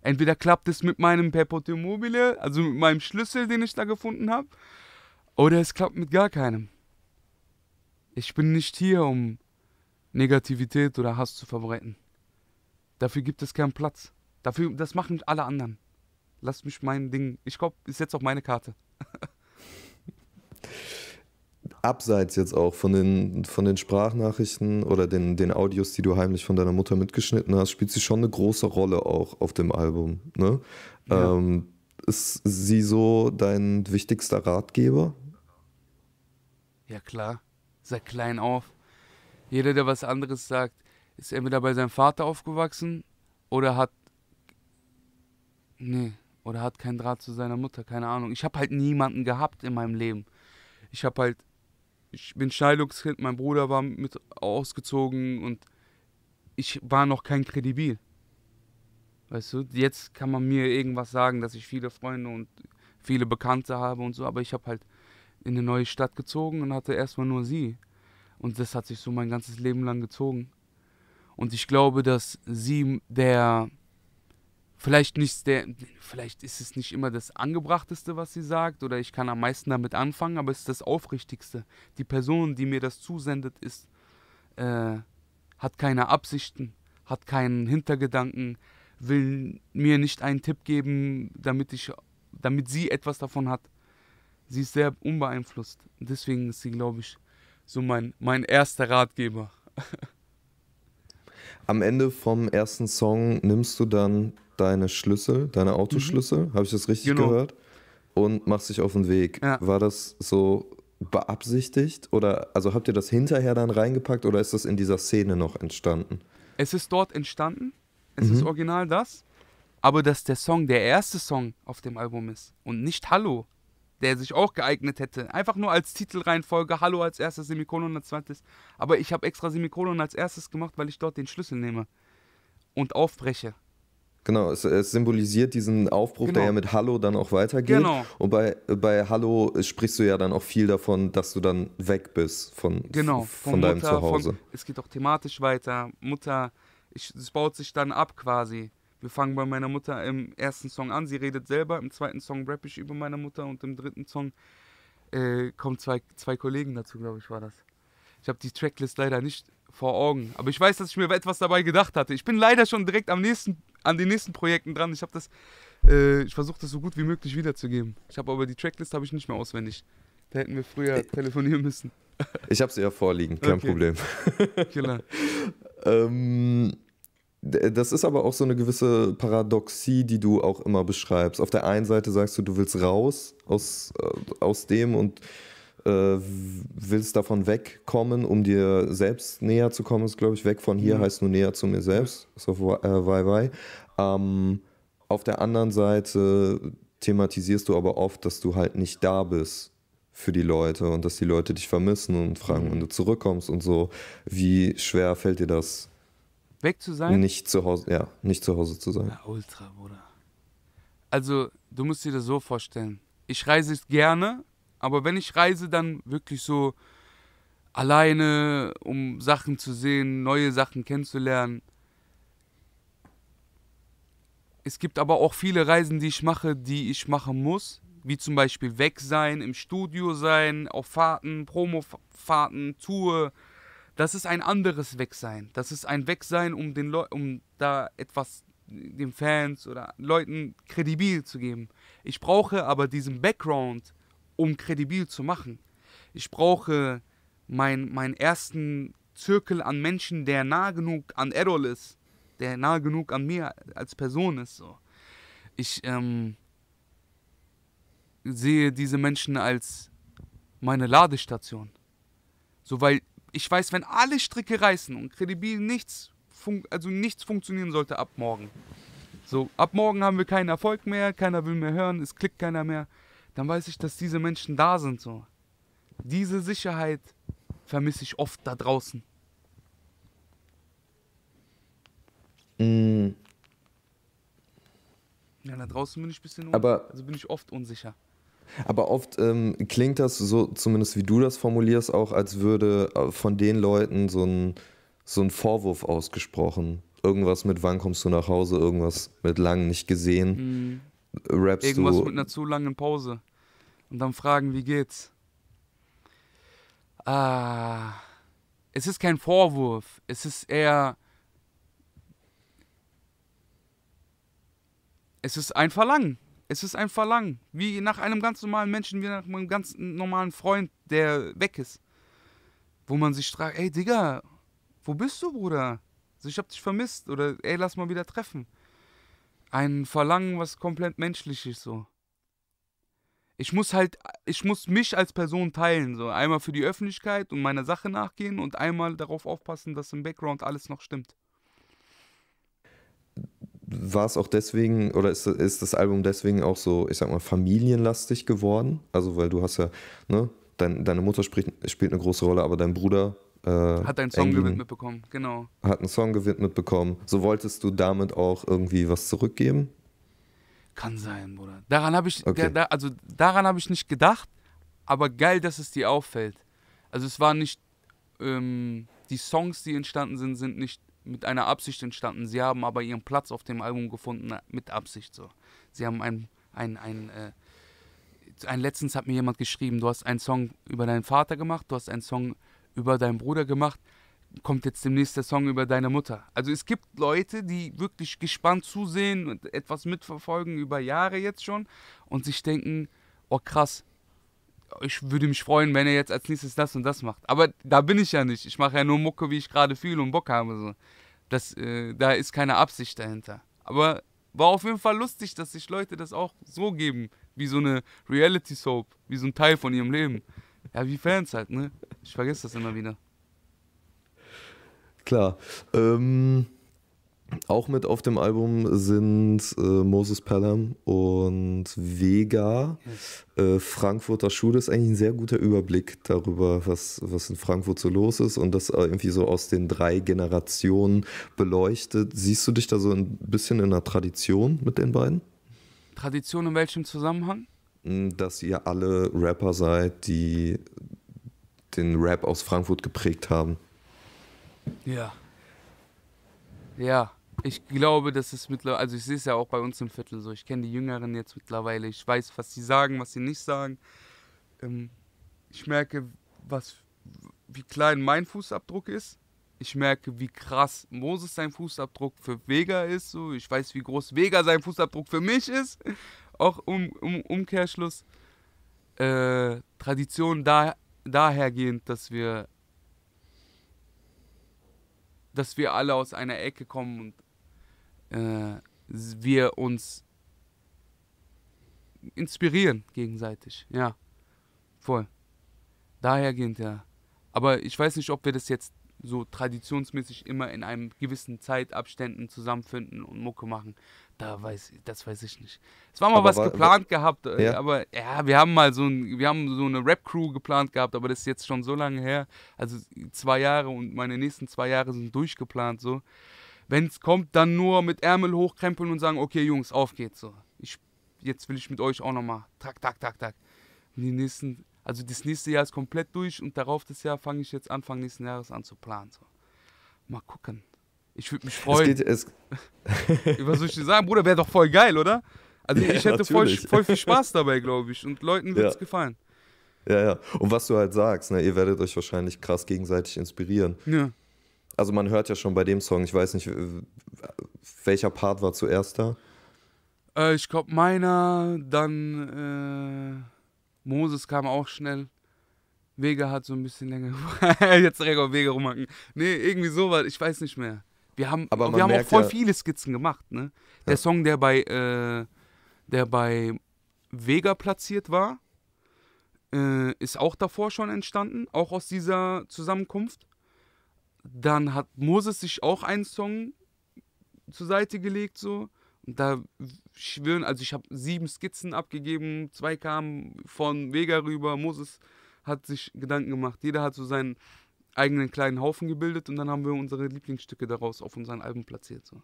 Entweder klappt es mit meinem Perpetuum mobile, also mit meinem Schlüssel, den ich da gefunden habe, oder es klappt mit gar keinem. Ich bin nicht hier, um Negativität oder Hass zu verbreiten. Dafür gibt es keinen Platz. Dafür, das machen alle anderen. Lasst mich mein Ding. Ich glaube, ist jetzt auch meine Karte. abseits jetzt auch von den, von den Sprachnachrichten oder den, den Audios, die du heimlich von deiner Mutter mitgeschnitten hast, spielt sie schon eine große Rolle auch auf dem Album. Ne? Ja. Ähm, ist sie so dein wichtigster Ratgeber? Ja klar, sei klein auf. Jeder, der was anderes sagt, ist entweder bei seinem Vater aufgewachsen oder hat... Nee, oder hat keinen Draht zu seiner Mutter, keine Ahnung. Ich habe halt niemanden gehabt in meinem Leben. Ich habe halt ich bin Scheidungskind, mein Bruder war mit ausgezogen und ich war noch kein Kredibil. Weißt du, jetzt kann man mir irgendwas sagen, dass ich viele Freunde und viele Bekannte habe und so, aber ich habe halt in eine neue Stadt gezogen und hatte erstmal nur sie. Und das hat sich so mein ganzes Leben lang gezogen. Und ich glaube, dass sie der vielleicht nicht der, vielleicht ist es nicht immer das angebrachteste, was sie sagt, oder ich kann am meisten damit anfangen, aber es ist das Aufrichtigste. Die Person, die mir das zusendet, ist, äh, hat keine Absichten, hat keinen Hintergedanken, will mir nicht einen Tipp geben, damit ich, damit sie etwas davon hat. Sie ist sehr unbeeinflusst. Deswegen ist sie, glaube ich, so mein, mein erster Ratgeber. Am Ende vom ersten Song nimmst du dann deine Schlüssel, deine mhm. Autoschlüssel, mhm. habe ich das richtig genau. gehört? Und machst dich auf den Weg. Ja. War das so beabsichtigt oder also habt ihr das hinterher dann reingepackt oder ist das in dieser Szene noch entstanden? Es ist dort entstanden. Es mhm. ist original das. Aber dass der Song der erste Song auf dem Album ist und nicht Hallo, der sich auch geeignet hätte. Einfach nur als Titelreihenfolge Hallo als erstes, Semikolon als zweites. Aber ich habe extra Semikolon als erstes gemacht, weil ich dort den Schlüssel nehme und aufbreche. Genau, es, es, symbolisiert diesen Aufbruch, genau. der ja mit Hallo dann auch weitergeht. Genau. Und bei, bei Hallo sprichst du ja dann auch viel davon, dass du dann weg bist von, genau, von, von, deinem Mutter, Zuhause. Von, es geht auch thematisch weiter. Mutter, ich, es baut sich dann ab quasi. Wir fangen bei meiner Mutter im ersten Song an, sie redet selber, im zweiten Song rapp ich über meine Mutter und im dritten Song äh, kommen zwei, zwei Kollegen dazu, glaube ich, war das. Ich habe die Tracklist leider nicht vor Augen, aber ich weiß, dass ich mir etwas dabei gedacht hatte. Ich bin leider schon direkt am nächsten an den nächsten Projekten dran. Ich habe das, äh, ich versuche das so gut wie möglich wiederzugeben. Ich habe aber die Tracklist habe ich nicht mehr auswendig. Da hätten wir früher telefonieren müssen. Ich habe sie ja vorliegen, kein okay. Problem. Genau. ähm, das ist aber auch so eine gewisse Paradoxie, die du auch immer beschreibst. Auf der einen Seite sagst du, du willst raus aus, äh, aus dem und äh, willst davon wegkommen, um dir selbst näher zu kommen, ist glaube ich, weg von hier mhm. heißt nur näher zu mir selbst, so äh, why, why. Ähm, auf der anderen Seite thematisierst du aber oft, dass du halt nicht da bist für die Leute und dass die Leute dich vermissen und fragen, mhm. wenn du zurückkommst und so. Wie schwer fällt dir das? Weg zu sein? Nicht zu Hause, ja, nicht zu Hause zu sein. Ja, ultra, Bruder. Also, du musst dir das so vorstellen. Ich reise gerne, aber wenn ich reise, dann wirklich so alleine, um Sachen zu sehen, neue Sachen kennenzulernen. Es gibt aber auch viele Reisen, die ich mache, die ich machen muss, wie zum Beispiel weg sein, im Studio sein, auf Fahrten, Promofahrten, Tour. Das ist ein anderes Wegsein. Das ist ein Wegsein, um den um da etwas den Fans oder Leuten kredibil zu geben. Ich brauche aber diesen Background, um kredibil zu machen. Ich brauche mein, meinen ersten Zirkel an Menschen, der nah genug an Errol ist, der nah genug an mir als Person ist. So. Ich ähm, sehe diese Menschen als meine Ladestation. So, weil ich weiß, wenn alle Stricke reißen und kredibil nichts, also nichts funktionieren sollte ab morgen. So, ab morgen haben wir keinen Erfolg mehr, keiner will mehr hören, es klickt keiner mehr dann weiß ich, dass diese Menschen da sind. So. Diese Sicherheit vermisse ich oft da draußen. Mm. Ja, da draußen bin ich ein bisschen, aber, also bin ich oft unsicher. Aber oft ähm, klingt das so, zumindest wie du das formulierst, auch als würde äh, von den Leuten so ein, so ein Vorwurf ausgesprochen. Irgendwas mit wann kommst du nach Hause, irgendwas mit lang nicht gesehen. Mm rappst Irgendwas du mit einer zu langen Pause. Und dann fragen, wie geht's? Ah, es ist kein Vorwurf. Es ist eher. Es ist ein Verlangen. Es ist ein Verlangen. Wie nach einem ganz normalen Menschen, wie nach einem ganz normalen Freund, der weg ist. Wo man sich fragt, ey Digga, wo bist du, Bruder? Also, ich hab dich vermisst. Oder ey, lass mal wieder treffen ein Verlangen, was komplett menschlich ist, so. Ich muss halt, ich muss mich als Person teilen, so. Einmal für die Öffentlichkeit und meiner Sache nachgehen und einmal darauf aufpassen, dass im Background alles noch stimmt. War es auch deswegen, oder ist, ist das Album deswegen auch so, ich sag mal, familienlastig geworden? Also, weil du hast ja, ne, dein, deine Mutter spricht, spielt eine große Rolle, aber dein Bruder äh, hat einen Songgewinn mitbekommen, genau. Hat einen Songgewinn mitbekommen. So wolltest du damit auch irgendwie was zurückgeben? Kann sein, Bruder. Daran habe ich, okay. da, also daran habe ich nicht gedacht, aber geil, dass es dir auffällt. Also es war nicht, ähm, die Songs, die entstanden sind, sind nicht mit einer Absicht entstanden. Sie haben aber ihren Platz auf dem Album gefunden äh, mit Absicht so. Sie haben ein, ein, ein, äh, ein letztens hat mir jemand geschrieben, du hast einen Song über deinen Vater gemacht, du hast einen Song über deinen Bruder gemacht, kommt jetzt demnächst der Song über deine Mutter. Also es gibt Leute, die wirklich gespannt zusehen und etwas mitverfolgen über Jahre jetzt schon und sich denken, oh krass, ich würde mich freuen, wenn er jetzt als nächstes das und das macht. Aber da bin ich ja nicht. Ich mache ja nur Mucke, wie ich gerade fühle und Bock habe. So. Das, äh, da ist keine Absicht dahinter. Aber war auf jeden Fall lustig, dass sich Leute das auch so geben, wie so eine Reality Soap, wie so ein Teil von ihrem Leben. Ja, wie Fans halt, ne? Ich vergesse das immer wieder. Klar. Ähm, auch mit auf dem Album sind äh, Moses Pelham und Vega. Äh, Frankfurter Schule ist eigentlich ein sehr guter Überblick darüber, was, was in Frankfurt so los ist und das äh, irgendwie so aus den drei Generationen beleuchtet. Siehst du dich da so ein bisschen in einer Tradition mit den beiden? Tradition in welchem Zusammenhang? Hm, dass ihr alle Rapper seid, die den Rap aus Frankfurt geprägt haben. Ja. Ja, ich glaube, das ist mittlerweile, also ich sehe es ja auch bei uns im Viertel so. Ich kenne die Jüngeren jetzt mittlerweile. Ich weiß, was sie sagen, was sie nicht sagen. Ähm, ich merke, was, wie klein mein Fußabdruck ist. Ich merke, wie krass Moses sein Fußabdruck für Vega ist. So. Ich weiß, wie groß Vega sein Fußabdruck für mich ist. Auch um, um Umkehrschluss. Äh, Tradition da dahergehend, dass wir, dass wir alle aus einer Ecke kommen und äh, wir uns inspirieren gegenseitig. Ja, voll. Dahergehend, ja. Aber ich weiß nicht, ob wir das jetzt so traditionsmäßig immer in einem gewissen Zeitabständen zusammenfinden und Mucke machen da weiß ich, das weiß ich nicht. Es war mal aber was war, geplant was, gehabt, äh, ja. aber ja, wir haben mal so ein, wir haben so eine Rap-Crew geplant gehabt, aber das ist jetzt schon so lange her. Also zwei Jahre und meine nächsten zwei Jahre sind durchgeplant so. Wenn es kommt, dann nur mit Ärmel hochkrempeln und sagen, okay Jungs, auf geht's so. Ich, jetzt will ich mit euch auch nochmal. Tak, tak, tak, tak. die nächsten, also das nächste Jahr ist komplett durch und darauf das Jahr fange ich jetzt Anfang nächsten Jahres an zu planen. So. Mal gucken. Ich würde mich freuen. Es geht, es Was soll ich dir sagen, Bruder? Wäre doch voll geil, oder? Also ja, ich hätte voll, voll, viel Spaß dabei, glaube ich. Und Leuten wird es ja. gefallen. Ja, ja. Und was du halt sagst, ne, ihr werdet euch wahrscheinlich krass gegenseitig inspirieren. Ja. Also man hört ja schon bei dem Song, ich weiß nicht, welcher Part war zuerst da? Äh, ich glaube meiner, dann äh, Moses kam auch schnell. Vega hat so ein bisschen länger. Jetzt direkt auf Vega rumhacken. Nee, irgendwie sowas, ich weiß nicht mehr. Wir haben, Aber wir haben auch voll ja, viele Skizzen gemacht. Ne? Der ja. Song, der bei, äh, der bei Vega platziert war, äh, ist auch davor schon entstanden, auch aus dieser Zusammenkunft. Dann hat Moses sich auch einen Song zur Seite gelegt, so. Und da schwören, also ich habe sieben Skizzen abgegeben, zwei kamen von Vega rüber, Moses hat sich Gedanken gemacht, jeder hat so seinen eigenen kleinen Haufen gebildet und dann haben wir unsere Lieblingsstücke daraus auf unseren Alben platziert. So.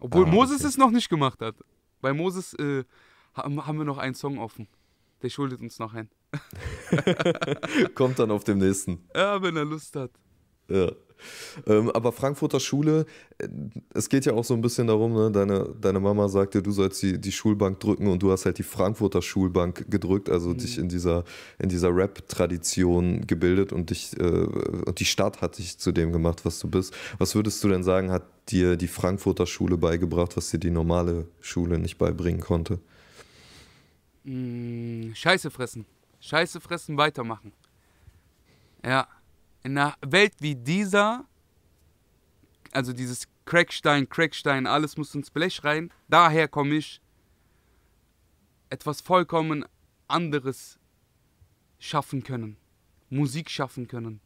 Obwohl ah, Moses okay. es noch nicht gemacht hat. Bei Moses äh, haben wir noch einen Song offen. Der schuldet uns noch einen. Kommt dann auf dem nächsten. Ja, wenn er Lust hat. Ja. Ähm, aber Frankfurter Schule, äh, es geht ja auch so ein bisschen darum, ne? deine, deine Mama sagte, du sollst die, die Schulbank drücken und du hast halt die Frankfurter Schulbank gedrückt, also mhm. dich in dieser, in dieser Rap-Tradition gebildet und dich, äh, und die Stadt hat dich zu dem gemacht, was du bist. Was würdest du denn sagen, hat dir die Frankfurter Schule beigebracht, was dir die normale Schule nicht beibringen konnte? Mhm, Scheiße fressen. Scheiße fressen, weitermachen. Ja, in einer Welt wie dieser, also dieses Crackstein, Crackstein, alles muss ins Blech rein, daher komme ich, etwas vollkommen anderes schaffen können, Musik schaffen können,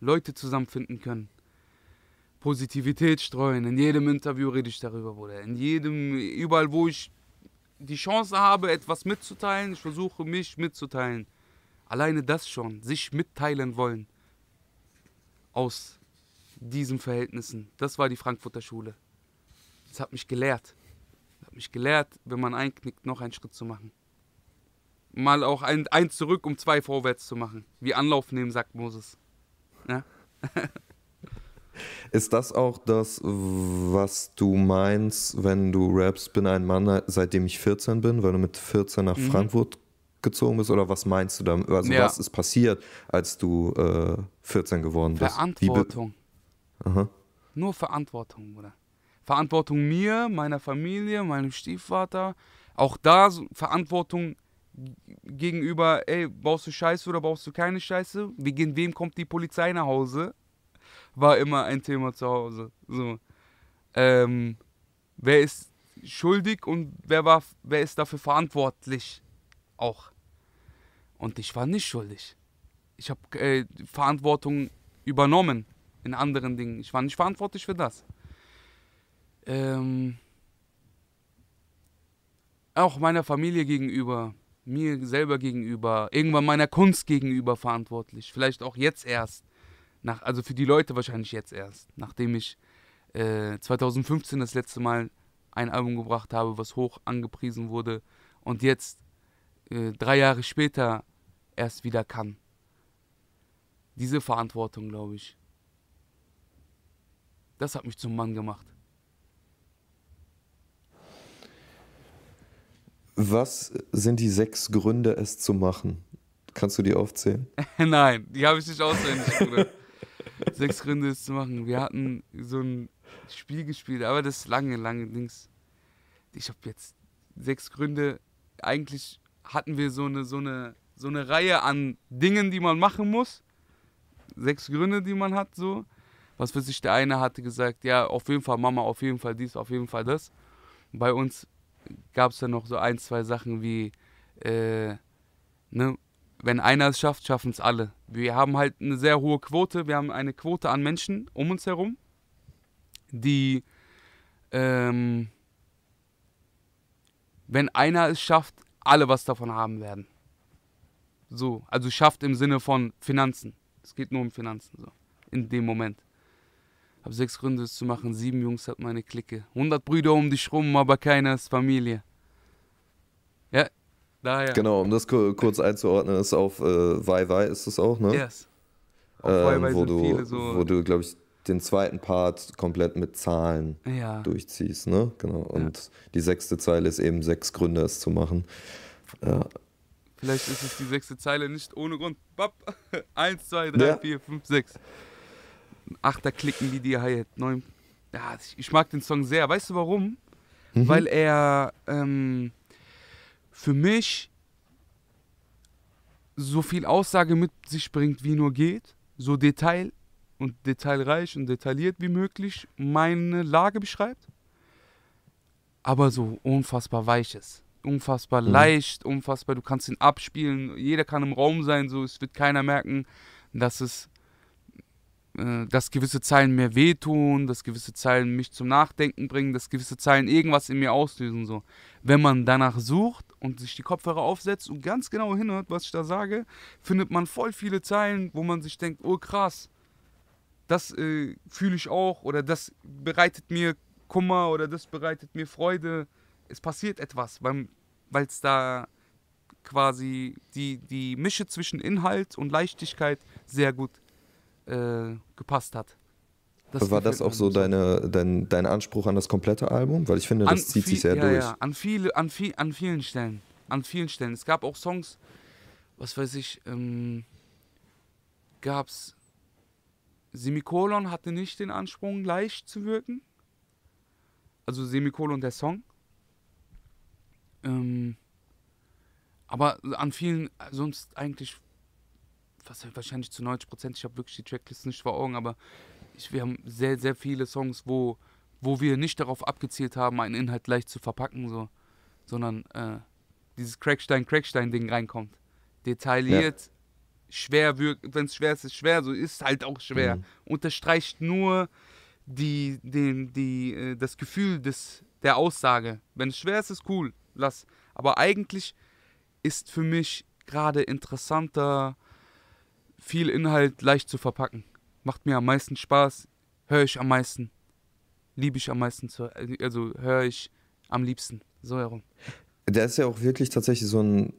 Leute zusammenfinden können. Positivität streuen. In jedem Interview rede ich darüber, Bruder. In jedem, überall, wo ich die Chance habe, etwas mitzuteilen, ich versuche mich mitzuteilen. Alleine das schon, sich mitteilen wollen aus diesen Verhältnissen. Das war die Frankfurter Schule. Das hat mich gelehrt. Das hat mich gelehrt, wenn man einknickt, noch einen Schritt zu machen. Mal auch ein, ein zurück, um zwei vorwärts zu machen. Wie Anlauf nehmen, sagt Moses. Ja? Ist das auch das, was du meinst, wenn du raps, bin ein Mann, seitdem ich 14 bin, weil du mit 14 nach mhm. Frankfurt gezogen bist oder was meinst du damit? Also ja. was ist passiert, als du äh, 14 geworden bist? Verantwortung. Aha. Nur Verantwortung, Bruder. Verantwortung mir, meiner Familie, meinem Stiefvater. Auch da so Verantwortung gegenüber, ey, baust du Scheiße oder baust du keine Scheiße? Wegen wem kommt die Polizei nach Hause? War immer ein Thema zu Hause. So. Ähm, wer ist schuldig und wer, war, wer ist dafür verantwortlich? auch. Und ich war nicht schuldig. Ich habe äh, Verantwortung übernommen in anderen Dingen. Ich war nicht verantwortlich für das. Ähm, auch meiner Familie gegenüber, mir selber gegenüber, irgendwann meiner Kunst gegenüber verantwortlich. Vielleicht auch jetzt erst. Nach, also für die Leute wahrscheinlich jetzt erst, nachdem ich äh, 2015 das letzte Mal ein Album gebracht habe, was hoch angepriesen wurde und jetzt äh, drei Jahre später erst wieder kann. Diese Verantwortung, glaube ich. Das hat mich zum Mann gemacht. Was sind die sechs Gründe, es zu machen? Kannst du die aufzählen? Nein, die habe ich nicht auswendig, Bruder. sechs Gründe, es zu machen. Wir hatten so ein Spiel gespielt, aber das lange, lange Dings. Ich habe jetzt sechs Gründe. Eigentlich hatten wir so eine, so, eine, so eine Reihe an Dingen, die man machen muss. Sechs Gründe, die man hat, so. Was für sich der eine hatte gesagt, ja, auf jeden Fall Mama, auf jeden Fall dies, auf jeden Fall das. Bei uns gab es dann noch so ein, zwei Sachen wie, äh, ne, wenn einer es schafft, schaffen es alle. Wir haben halt eine sehr hohe Quote. Wir haben eine Quote an Menschen um uns herum, die, ähm, wenn einer es schafft, alle was davon haben werden. So, also schafft im Sinne von Finanzen. Es geht nur um Finanzen, so, in dem Moment. Hab sechs Gründe, es zu machen. Sieben Jungs hat meine Clique. Hundert Brüder um dich rum, aber keiner ist Familie. Ja, daher. Genau, um das kurz einzuordnen, ist auf äh, Wai Wai ist es auch, ne? Yes. Auf ähm, Wai Wai ähm, wo, du, so wo du, glaube ich, den zweiten Part komplett mit Zahlen ja. durchziehst. Ne? Genau. Und ja. die sechste Zeile ist eben sechs Gründe, es zu machen. Ja. Vielleicht ist es die sechste Zeile nicht ohne Grund. Bap. Eins, zwei, drei, vier, fünf, sechs. Achter klicken die die Hi-Hat. Neun. Ja, ich, mag den Song sehr. Weißt du warum? Mhm. Weil er ähm, für mich so viel Aussage mit sich bringt, wie nur geht. So detail und detailreich und detailliert wie möglich meine Lage beschreibt, aber so unfassbar weich ist. Unfassbar mhm. leicht, unfassbar, du kannst ihn abspielen, jeder kann im Raum sein, so es wird keiner merken, dass es äh, dass gewisse Zeilen mir wehtun, dass gewisse Zeilen mich zum Nachdenken bringen, dass gewisse Zeilen irgendwas in mir auslösen. So. Wenn man danach sucht und sich die Kopfhörer aufsetzt und ganz genau hinhört, was ich da sage, findet man voll viele Zeilen, wo man sich denkt, oh krass, das äh, fühle ich auch oder das bereitet mir Kummer oder das bereitet mir Freude. Es passiert etwas, weil es da quasi die, die Mische zwischen Inhalt und Leichtigkeit sehr gut äh, gepasst hat. Das war das auch so deine, dein, dein Anspruch an das komplette Album? Weil ich finde, das an zieht viel, sich sehr ja, durch. Ja, an, viele, an, viel, an vielen Stellen. An vielen Stellen. Es gab auch Songs, was weiß ich, ähm, gab es Semikolon hatte nicht den Anspruch, leicht zu wirken. Also Semikolon der Song. Ähm, aber an vielen, sonst eigentlich, was wahrscheinlich zu 90 Prozent, ich habe wirklich die Tracklist nicht vor Augen, aber ich, wir haben sehr, sehr viele Songs, wo, wo wir nicht darauf abgezielt haben, einen Inhalt leicht zu verpacken, so, sondern äh, dieses Crackstein-Crackstein-Ding reinkommt. Detailliert, ja schwer wirkt, wenn es schwer ist, ist schwer, so ist halt auch schwer. Mhm. Unterstreicht nur die, den, die, äh, das Gefühl des, der Aussage. Wenn es schwer ist, ist cool, lass. Aber eigentlich ist für mich gerade interessanter, viel Inhalt leicht zu verpacken. Macht mir am meisten Spaß, höre ich am meisten, liebe ich am meisten, zu, also höre ich am liebsten. So herum. Der ist ja auch wirklich tatsächlich so ein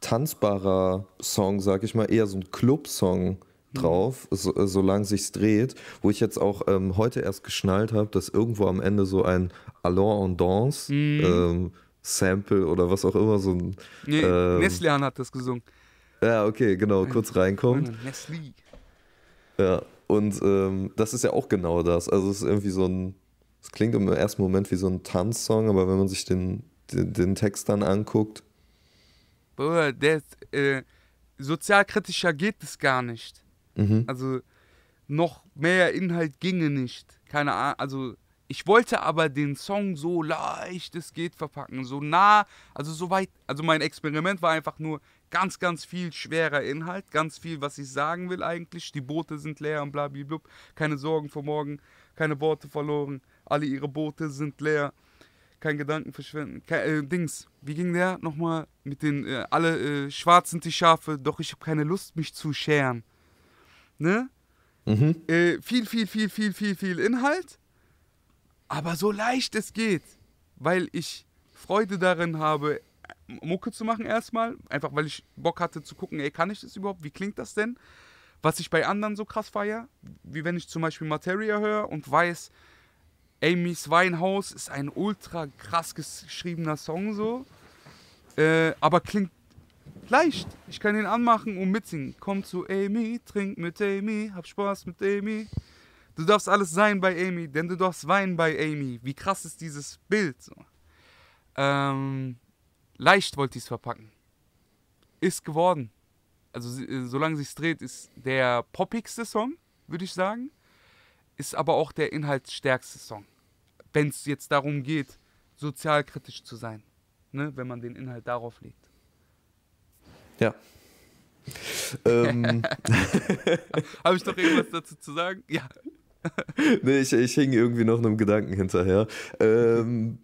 tanzbarer Song, sag ich mal, eher so ein Club-Song drauf, mhm. so, äh, solange sich's dreht, wo ich jetzt auch ähm, heute erst geschnallt habe, dass irgendwo am Ende so ein Allons en Danse mhm. ähm, Sample oder was auch immer so ein. Nee, ähm, Nestlian hat das gesungen. Ja, okay, genau, Nein, kurz reinkommt. Nesli. Ja, und ähm, das ist ja auch genau das. Also es ist irgendwie so ein, es klingt im ersten Moment wie so ein Tanzsong, aber wenn man sich den, den, den Text dann anguckt, Bruder, der ist, äh, sozialkritischer geht es gar nicht. Mhm. Also noch mehr Inhalt ginge nicht. Keine Ahnung, also ich wollte aber den Song so leicht es geht verpacken, so nah, also so weit, also mein Experiment war einfach nur ganz, ganz viel schwerer Inhalt, ganz viel, was ich sagen will eigentlich. Die Boote sind leer und blablabla, keine Sorgen vor morgen, keine Worte verloren, alle ihre Boote sind leer kein Gedanken verschwenden. Kein, äh, Dings, wie ging der nochmal mit den, äh, alle äh, schwarzen die Schafe, doch ich habe keine Lust, mich zu scheren. Ne? Mhm. Äh, viel, viel, viel, viel, viel, viel Inhalt, aber so leicht es geht, weil ich Freude darin habe, äh, Mucke zu machen erstmal, einfach weil ich Bock hatte zu gucken, ey, kann ich das überhaupt, wie klingt das denn? Was ich bei anderen so krass feiere, wie wenn ich zum Beispiel Materia höre und weiß, Amy's Winehouse ist ein ultra krass geschriebener Song so, äh, aber klingt leicht. Ich kann ihn anmachen und mitsingen. Komm zu Amy, trink mit Amy, hab Spaß mit Amy. Du darfst alles sein bei Amy, denn du darfst weinen bei Amy. Wie krass ist dieses Bild? So. Ähm, leicht wollte ich es verpacken. Ist geworden. Also, äh, solange sich's dreht, ist der poppigste Song, würde ich sagen. Ist aber auch der inhaltsstärkste Song wenn es jetzt darum geht, sozialkritisch zu sein, ne? wenn man den Inhalt darauf legt. Ja. ähm. Habe ich noch irgendwas dazu zu sagen? Ja. nee, ich, ich hing irgendwie noch einem Gedanken hinterher. Ähm,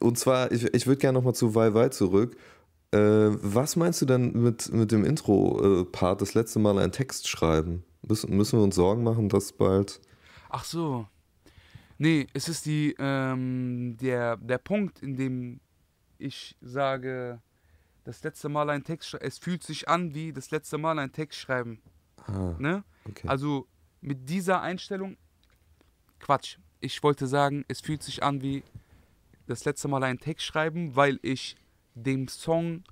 und zwar, ich, ich würde gerne nochmal zu Wai Wai zurück. Äh, was meinst du denn mit, mit dem Intro-Part, das letzte Mal einen Text schreiben? Müssen, müssen wir uns Sorgen machen, dass bald. Ach so, Nee, es ist die, ähm, der, der Punkt, in dem ich sage, das letzte Mal ein Text schreiben, Es fühlt sich an wie das letzte Mal ein Text schreiben. Ah, ne? Okay. Also mit dieser Einstellung, Quatsch. Ich wollte sagen, es fühlt sich an wie das letzte Mal einen Text schreiben, weil ich dem Song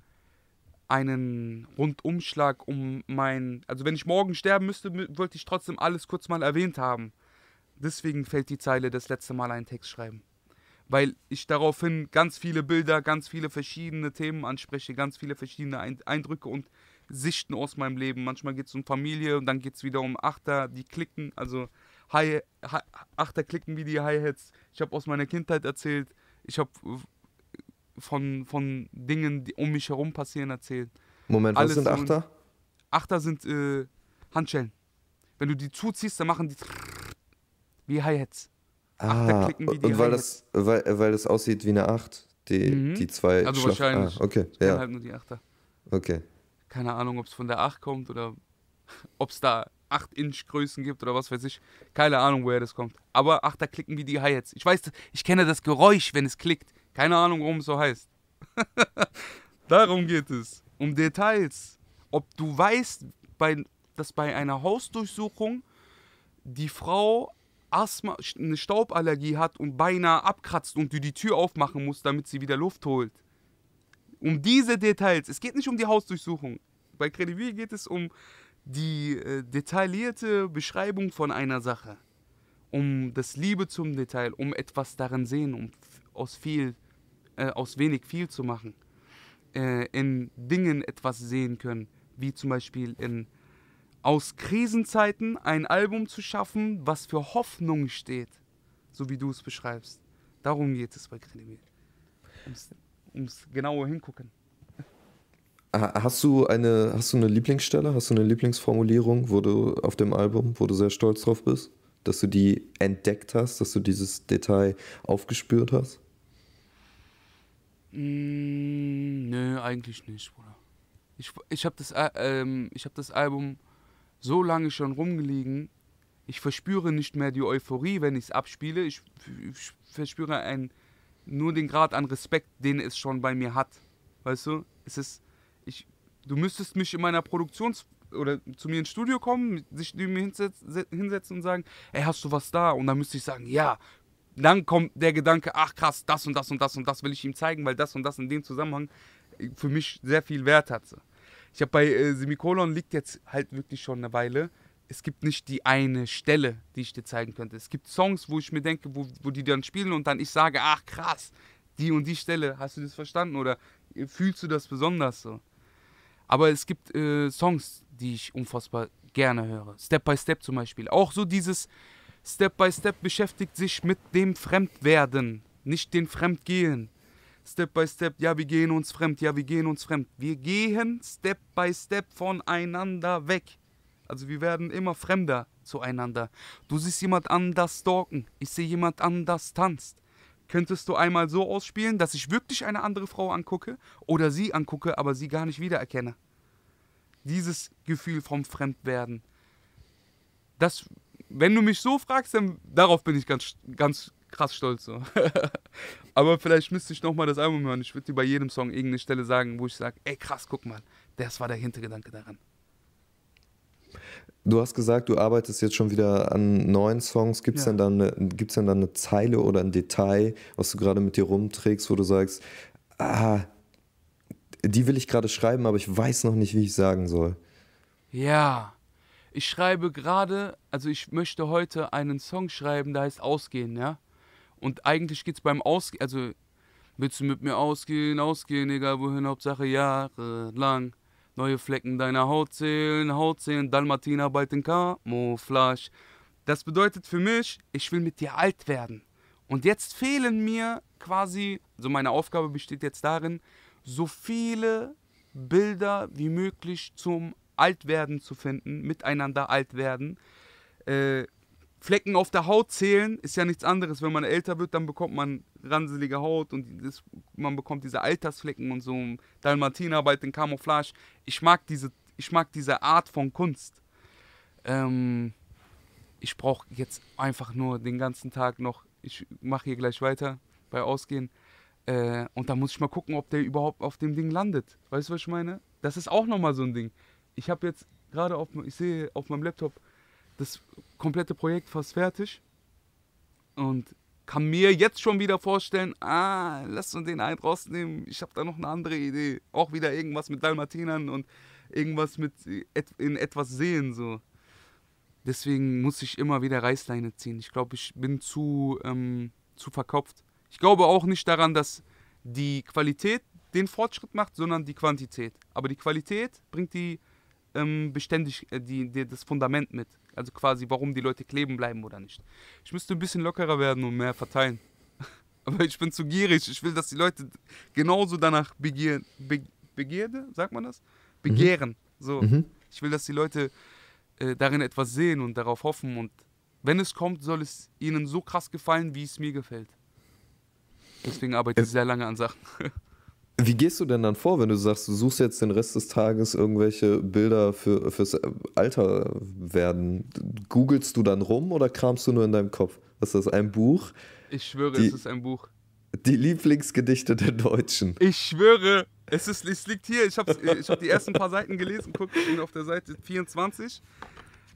einen Rundumschlag um mein. Also, wenn ich morgen sterben müsste, wollte ich trotzdem alles kurz mal erwähnt haben deswegen fällt die Zeile das letzte Mal einen Text schreiben. Weil ich daraufhin ganz viele Bilder, ganz viele verschiedene Themen anspreche, ganz viele verschiedene Eindrücke und Sichten aus meinem Leben. Manchmal geht es um Familie und dann geht es wieder um Achter, die klicken, also Hi Hi Achter klicken wie die Hi-Hats. Ich habe aus meiner Kindheit erzählt, ich habe von, von Dingen, die um mich herum passieren, erzählt. Moment, was Alles sind Achter? Achter sind äh, Handschellen. Wenn du die zuziehst, dann machen die wie Hi-Hats. Ah, die und weil das, weil, weil das aussieht wie eine 8, die, mhm. die zwei Also Schlacht wahrscheinlich. Ah, okay, ja. halt nur die 8 Okay. Keine Ahnung, ob es von der 8 kommt oder ob es da 8-Inch-Größen gibt oder was weiß ich. Keine Ahnung, woher das kommt. Aber 8 klicken wie die Hi-Hats. Ich weiß, ich kenne das Geräusch, wenn es klickt. Keine Ahnung, warum es so heißt. Darum geht es. Um Details. Ob du weißt, bei, dass bei einer Hausdurchsuchung die Frau Asthma, eine Stauballergie hat und beinahe abkratzt und du die Tür aufmachen musst, damit sie wieder Luft holt. Um diese Details. Es geht nicht um die Hausdurchsuchung. Bei Credibil geht es um die äh, detaillierte Beschreibung von einer Sache. Um das Liebe zum Detail, um etwas darin sehen, um aus viel, äh, aus wenig viel zu machen. Äh, in Dingen etwas sehen können, wie zum Beispiel in aus Krisenzeiten ein Album zu schaffen, was für Hoffnung steht, so wie du es beschreibst. Darum geht es bei Krenimir. Ums, ums genaue Hingucken. Hast du eine, hast du eine Lieblingsstelle, hast du eine Lieblingsformulierung, wo du auf dem Album, wo du sehr stolz drauf bist, dass du die entdeckt hast, dass du dieses Detail aufgespürt hast? Mm, nö, eigentlich nicht, Bruder. Ich, ich habe das, äh, ähm, hab das Album so lange schon rumgelegen. Ich verspüre nicht mehr die Euphorie, wenn ich es abspiele. Ich, ich verspüre ein, nur den Grad an Respekt, den es schon bei mir hat. Weißt du? Es ist. Ich, du müsstest mich in meiner Produktions- oder zu mir ins Studio kommen, sich neben mir hinsetzen und sagen, ey, hast du was da? Und dann müsste ich sagen, ja. Dann kommt der Gedanke, ach krass, das und das und das und das will ich ihm zeigen, weil das und das in dem Zusammenhang für mich sehr viel Wert hatte. Ich habe bei äh, Semikolon liegt jetzt halt wirklich schon eine Weile. Es gibt nicht die eine Stelle, die ich dir zeigen könnte. Es gibt Songs, wo ich mir denke, wo, wo die dann spielen und dann ich sage, ach krass, die und die Stelle, hast du das verstanden oder äh, fühlst du das besonders so? Aber es gibt äh, Songs, die ich unfassbar gerne höre. Step by Step zum Beispiel. Auch so dieses Step by Step beschäftigt sich mit dem Fremdwerden, nicht dem Fremdgehen. Step by Step, ja, wir gehen uns fremd, ja, wir gehen uns fremd. Wir gehen Step by Step voneinander weg. Also wir werden immer fremder zueinander. Du siehst jemand anders stalken, ich sehe jemand anders tanzt. Könntest du einmal so ausspielen, dass ich wirklich eine andere Frau angucke oder sie angucke, aber sie gar nicht wiedererkenne? Dieses Gefühl vom Fremdwerden. Das, wenn du mich so fragst, dann darauf bin ich ganz, ganz krass stolz so. Aber vielleicht müsste ich nochmal das Album hören. Ich würde dir bei jedem Song irgendeine Stelle sagen, wo ich sage, ey krass, guck mal, das war der Hintergedanke daran. Du hast gesagt, du arbeitest jetzt schon wieder an neuen Songs. Gibt es ja. denn, dann eine, denn dann eine Zeile oder ein Detail, was du gerade mit dir rumträgst, wo du sagst, ah, die will ich gerade schreiben, aber ich weiß noch nicht, wie ich sagen soll? Ja, ich schreibe gerade, also ich möchte heute einen Song schreiben, der heißt Ausgehen, ja. Und eigentlich geht es beim Ausgehen, also willst du mit mir ausgehen, ausgehen, egal wohin, Hauptsache jahrelang. Neue Flecken deiner Haut zählen, Haut zählen, Dalmatiner bald in Camouflage. Das bedeutet für mich, ich will mit dir alt werden. Und jetzt fehlen mir quasi, so also meine Aufgabe besteht jetzt darin, so viele Bilder wie möglich zum Altwerden zu finden, miteinander alt werden. Äh, Flecken auf der Haut zählen ist ja nichts anderes. Wenn man älter wird, dann bekommt man ranselige Haut und das, man bekommt diese Altersflecken und so. bei den Camouflage. Ich mag diese, ich mag diese Art von Kunst. Ähm, ich brauche jetzt einfach nur den ganzen Tag noch. Ich mache hier gleich weiter bei Ausgehen. Äh, und dann muss ich mal gucken, ob der überhaupt auf dem Ding landet. Weißt du, was ich meine? Das ist auch nochmal so ein Ding. Ich habe jetzt gerade auf, ich sehe auf meinem Laptop das komplette Projekt fast fertig und kann mir jetzt schon wieder vorstellen, ah, lass uns den einen rausnehmen, ich habe da noch eine andere Idee. Auch wieder irgendwas mit Dalmatinern und irgendwas mit in etwas sehen, so. Deswegen muss ich immer wieder Reißleine ziehen. Ich glaube, ich bin zu, ähm, zu verkopft. Ich glaube auch nicht daran, dass die Qualität den Fortschritt macht, sondern die Quantität. Aber die Qualität bringt die ähm, beständig äh, die, die, das Fundament mit. Also quasi, warum die Leute kleben bleiben oder nicht. Ich müsste ein bisschen lockerer werden und mehr verteilen. Aber ich bin zu gierig. Ich will, dass die Leute genauso danach begehren. Be Begierde, sagt man das? Mhm. Begehren. Mhm. So. Mhm. Ich will, dass die Leute äh, darin etwas sehen und darauf hoffen. Und wenn es kommt, soll es ihnen so krass gefallen, wie es mir gefällt. Deswegen arbeite ich äh, sehr lange an Sachen. Wie gehst du denn dann vor, wenn du sagst, du suchst jetzt den Rest des Tages irgendwelche Bilder für, fürs äh, Alter werden? Googelst du dann rum oder kramst du nur in deinem Kopf? Ist das ein Buch? Ich schwöre, die, es ist ein Buch. Die Lieblingsgedichte der Deutschen. Ich schwöre, es, ist, es liegt hier. Ich habe ich hab die ersten paar Seiten gelesen. Guckt ihn auf der Seite 24.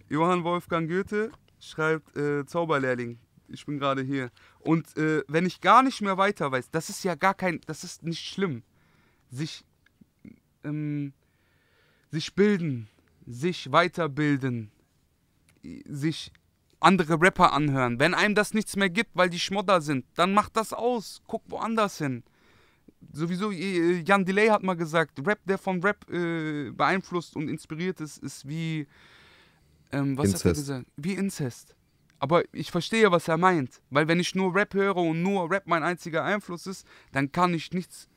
Johann Wolfgang Goethe schreibt äh, Zauberlehrling ich bin gerade hier. Und äh, wenn ich gar nicht mehr weiter weiß, das ist ja gar kein, das ist nicht schlimm sich, ähm, sich bilden, sich weiterbilden, sich andere Rapper anhören. Wenn einem das nichts mehr gibt, weil die Schmodder sind, dann macht das aus. Guck woanders hin. Sowieso, äh, Jan Delay hat mal gesagt, Rap, der von Rap äh, beeinflusst und inspiriert ist, ist wie, ähm, was Inzest. hat er gesagt? Wie Inzest. Aber ich verstehe, was er meint. Weil wenn ich nur Rap höre und nur Rap mein einziger Einfluss ist, dann kann ich nichts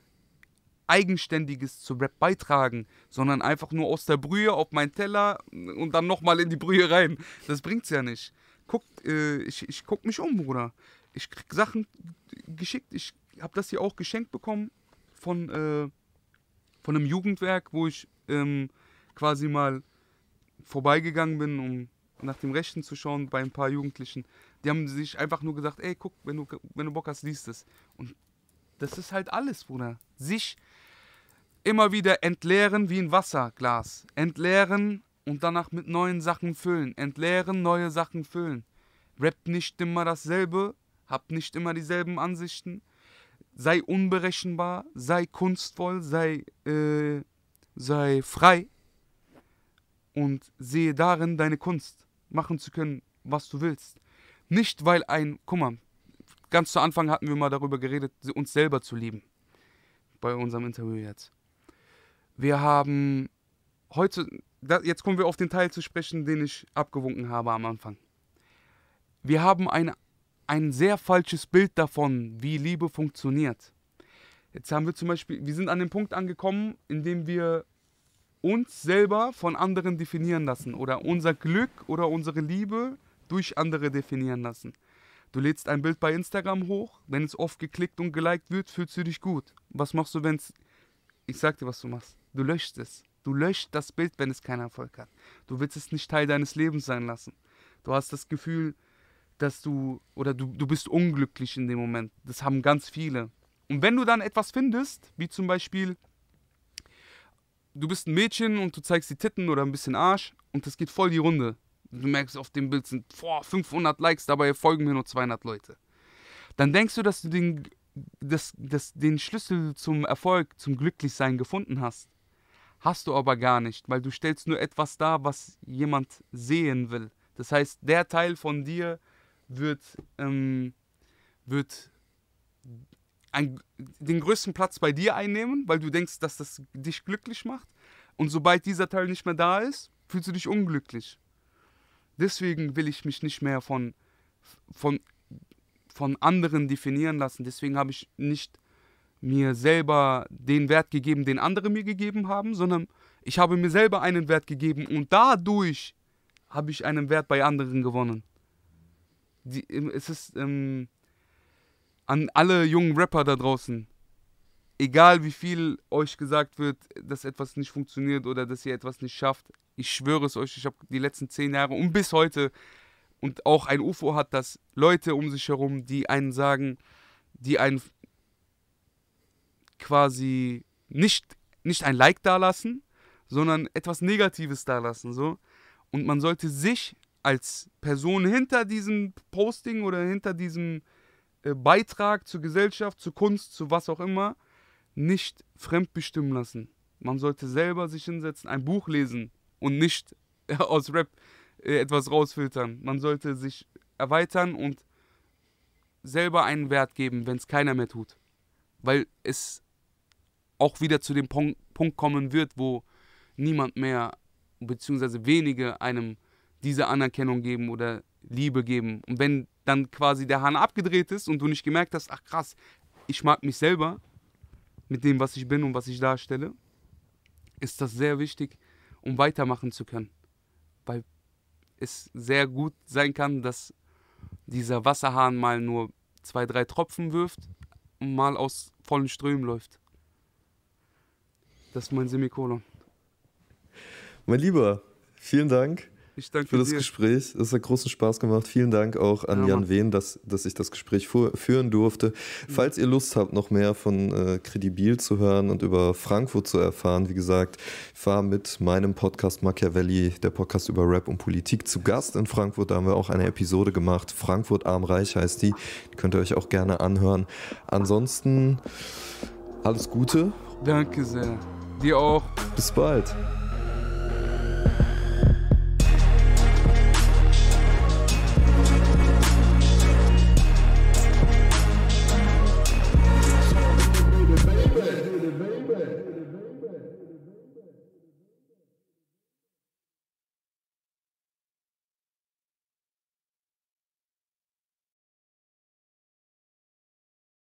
Eigenständiges zu Rap beitragen, sondern einfach nur aus der Brühe auf meinen Teller und dann nochmal in die Brühe rein. Das bringt's ja nicht. Guck, äh, ich, ich guck mich um, Bruder. Ich krieg Sachen geschickt. Ich habe das hier auch geschenkt bekommen von, äh, von einem Jugendwerk, wo ich ähm, quasi mal vorbeigegangen bin, um nach dem Rechten zu schauen bei ein paar Jugendlichen. Die haben sich einfach nur gesagt, ey, guck, wenn du, wenn du Bock hast, liest es. Und das ist halt alles, Bruder. Sich immer wieder entleeren wie ein Wasserglas. Entleeren und danach mit neuen Sachen füllen. Entleeren, neue Sachen füllen. Rappt nicht immer dasselbe, habt nicht immer dieselben Ansichten. Sei unberechenbar, sei kunstvoll, sei, äh, sei frei und sehe darin deine Kunst, machen zu können, was du willst. Nicht weil ein, guck mal, ganz zu Anfang hatten wir mal darüber geredet, uns selber zu lieben. Bei unserem Interview jetzt. Wir haben heute, jetzt kommen wir auf den Teil zu sprechen, den ich abgewunken habe am Anfang. Wir haben eine, ein sehr falsches Bild davon, wie Liebe funktioniert. Jetzt haben wir zum Beispiel, wir sind an dem Punkt angekommen, in dem wir uns selber von anderen definieren lassen oder unser Glück oder unsere Liebe durch andere definieren lassen. Du lädst ein Bild bei Instagram hoch, wenn es oft geklickt und geliked wird, fühlst du dich gut. Was machst du, wenn es... Ich sag dir, was du machst. Du löscht es. Du löscht das Bild, wenn es keinen Erfolg hat. Du willst es nicht Teil deines Lebens sein lassen. Du hast das Gefühl, dass du oder du, du bist unglücklich in dem Moment. Das haben ganz viele. Und wenn du dann etwas findest, wie zum Beispiel, du bist ein Mädchen und du zeigst die Titten oder ein bisschen Arsch und das geht voll die Runde. Du merkst, auf dem Bild sind boah, 500 Likes, dabei folgen mir nur 200 Leute. Dann denkst du, dass du den, das, das, den Schlüssel zum Erfolg, zum Glücklichsein gefunden hast hast du aber gar nicht, weil du stellst nur etwas dar, was jemand sehen will. Das heißt, der Teil von dir wird, ähm, wird ein, den größten Platz bei dir einnehmen, weil du denkst, dass das dich glücklich macht. Und sobald dieser Teil nicht mehr da ist, fühlst du dich unglücklich. Deswegen will ich mich nicht mehr von, von, von anderen definieren lassen. Deswegen habe ich nicht mir selber den Wert gegeben, den andere mir gegeben haben, sondern ich habe mir selber einen Wert gegeben und dadurch habe ich einen Wert bei anderen gewonnen. Die, ähm, es ist ähm, an alle jungen Rapper da draußen, egal wie viel euch gesagt wird, dass etwas nicht funktioniert oder dass ihr etwas nicht schafft, ich schwöre es euch, ich habe die letzten zehn Jahre und bis heute und auch ein UFO hat das Leute um sich herum, die einen sagen, die einen quasi nicht, nicht ein Like dalassen, sondern etwas Negatives dalassen. So. Und man sollte sich als Person hinter diesem Posting oder hinter diesem äh, Beitrag zur Gesellschaft, zur Kunst, zu was auch immer, nicht fremdbestimmen lassen. Man sollte selber sich hinsetzen, ein Buch lesen und nicht äh, aus Rap äh, etwas rausfiltern. Man sollte sich erweitern und selber einen Wert geben, wenn es keiner mehr tut. Weil es auch wieder zu dem Punkt kommen wird, wo niemand mehr beziehungsweise wenige einem diese Anerkennung geben oder Liebe geben. Und wenn dann quasi der Hahn abgedreht ist und du nicht gemerkt hast, ach krass, ich mag mich selber mit dem, was ich bin und was ich darstelle, ist das sehr wichtig, um weitermachen zu können. Weil es sehr gut sein kann, dass dieser Wasserhahn mal nur zwei, drei Tropfen wirft und mal aus vollen Strömen läuft. Das ist mein Semikolon. Mein Lieber, vielen Dank für das dir. Gespräch. Es hat großen Spaß gemacht. Vielen Dank auch an ja, Jan Wehn, dass, dass ich das Gespräch führen durfte. Falls ihr Lust habt, noch mehr von äh, Credibil zu hören und über Frankfurt zu erfahren, wie gesagt, fahr mit meinem Podcast Machiavelli, der Podcast über Rap und Politik, zu Gast in Frankfurt. Da haben wir auch eine Episode gemacht. Frankfurt Armreich heißt die. die könnt ihr euch auch gerne anhören. Ansonsten alles Gute. Danke sehr. Dir auch. Bis bald.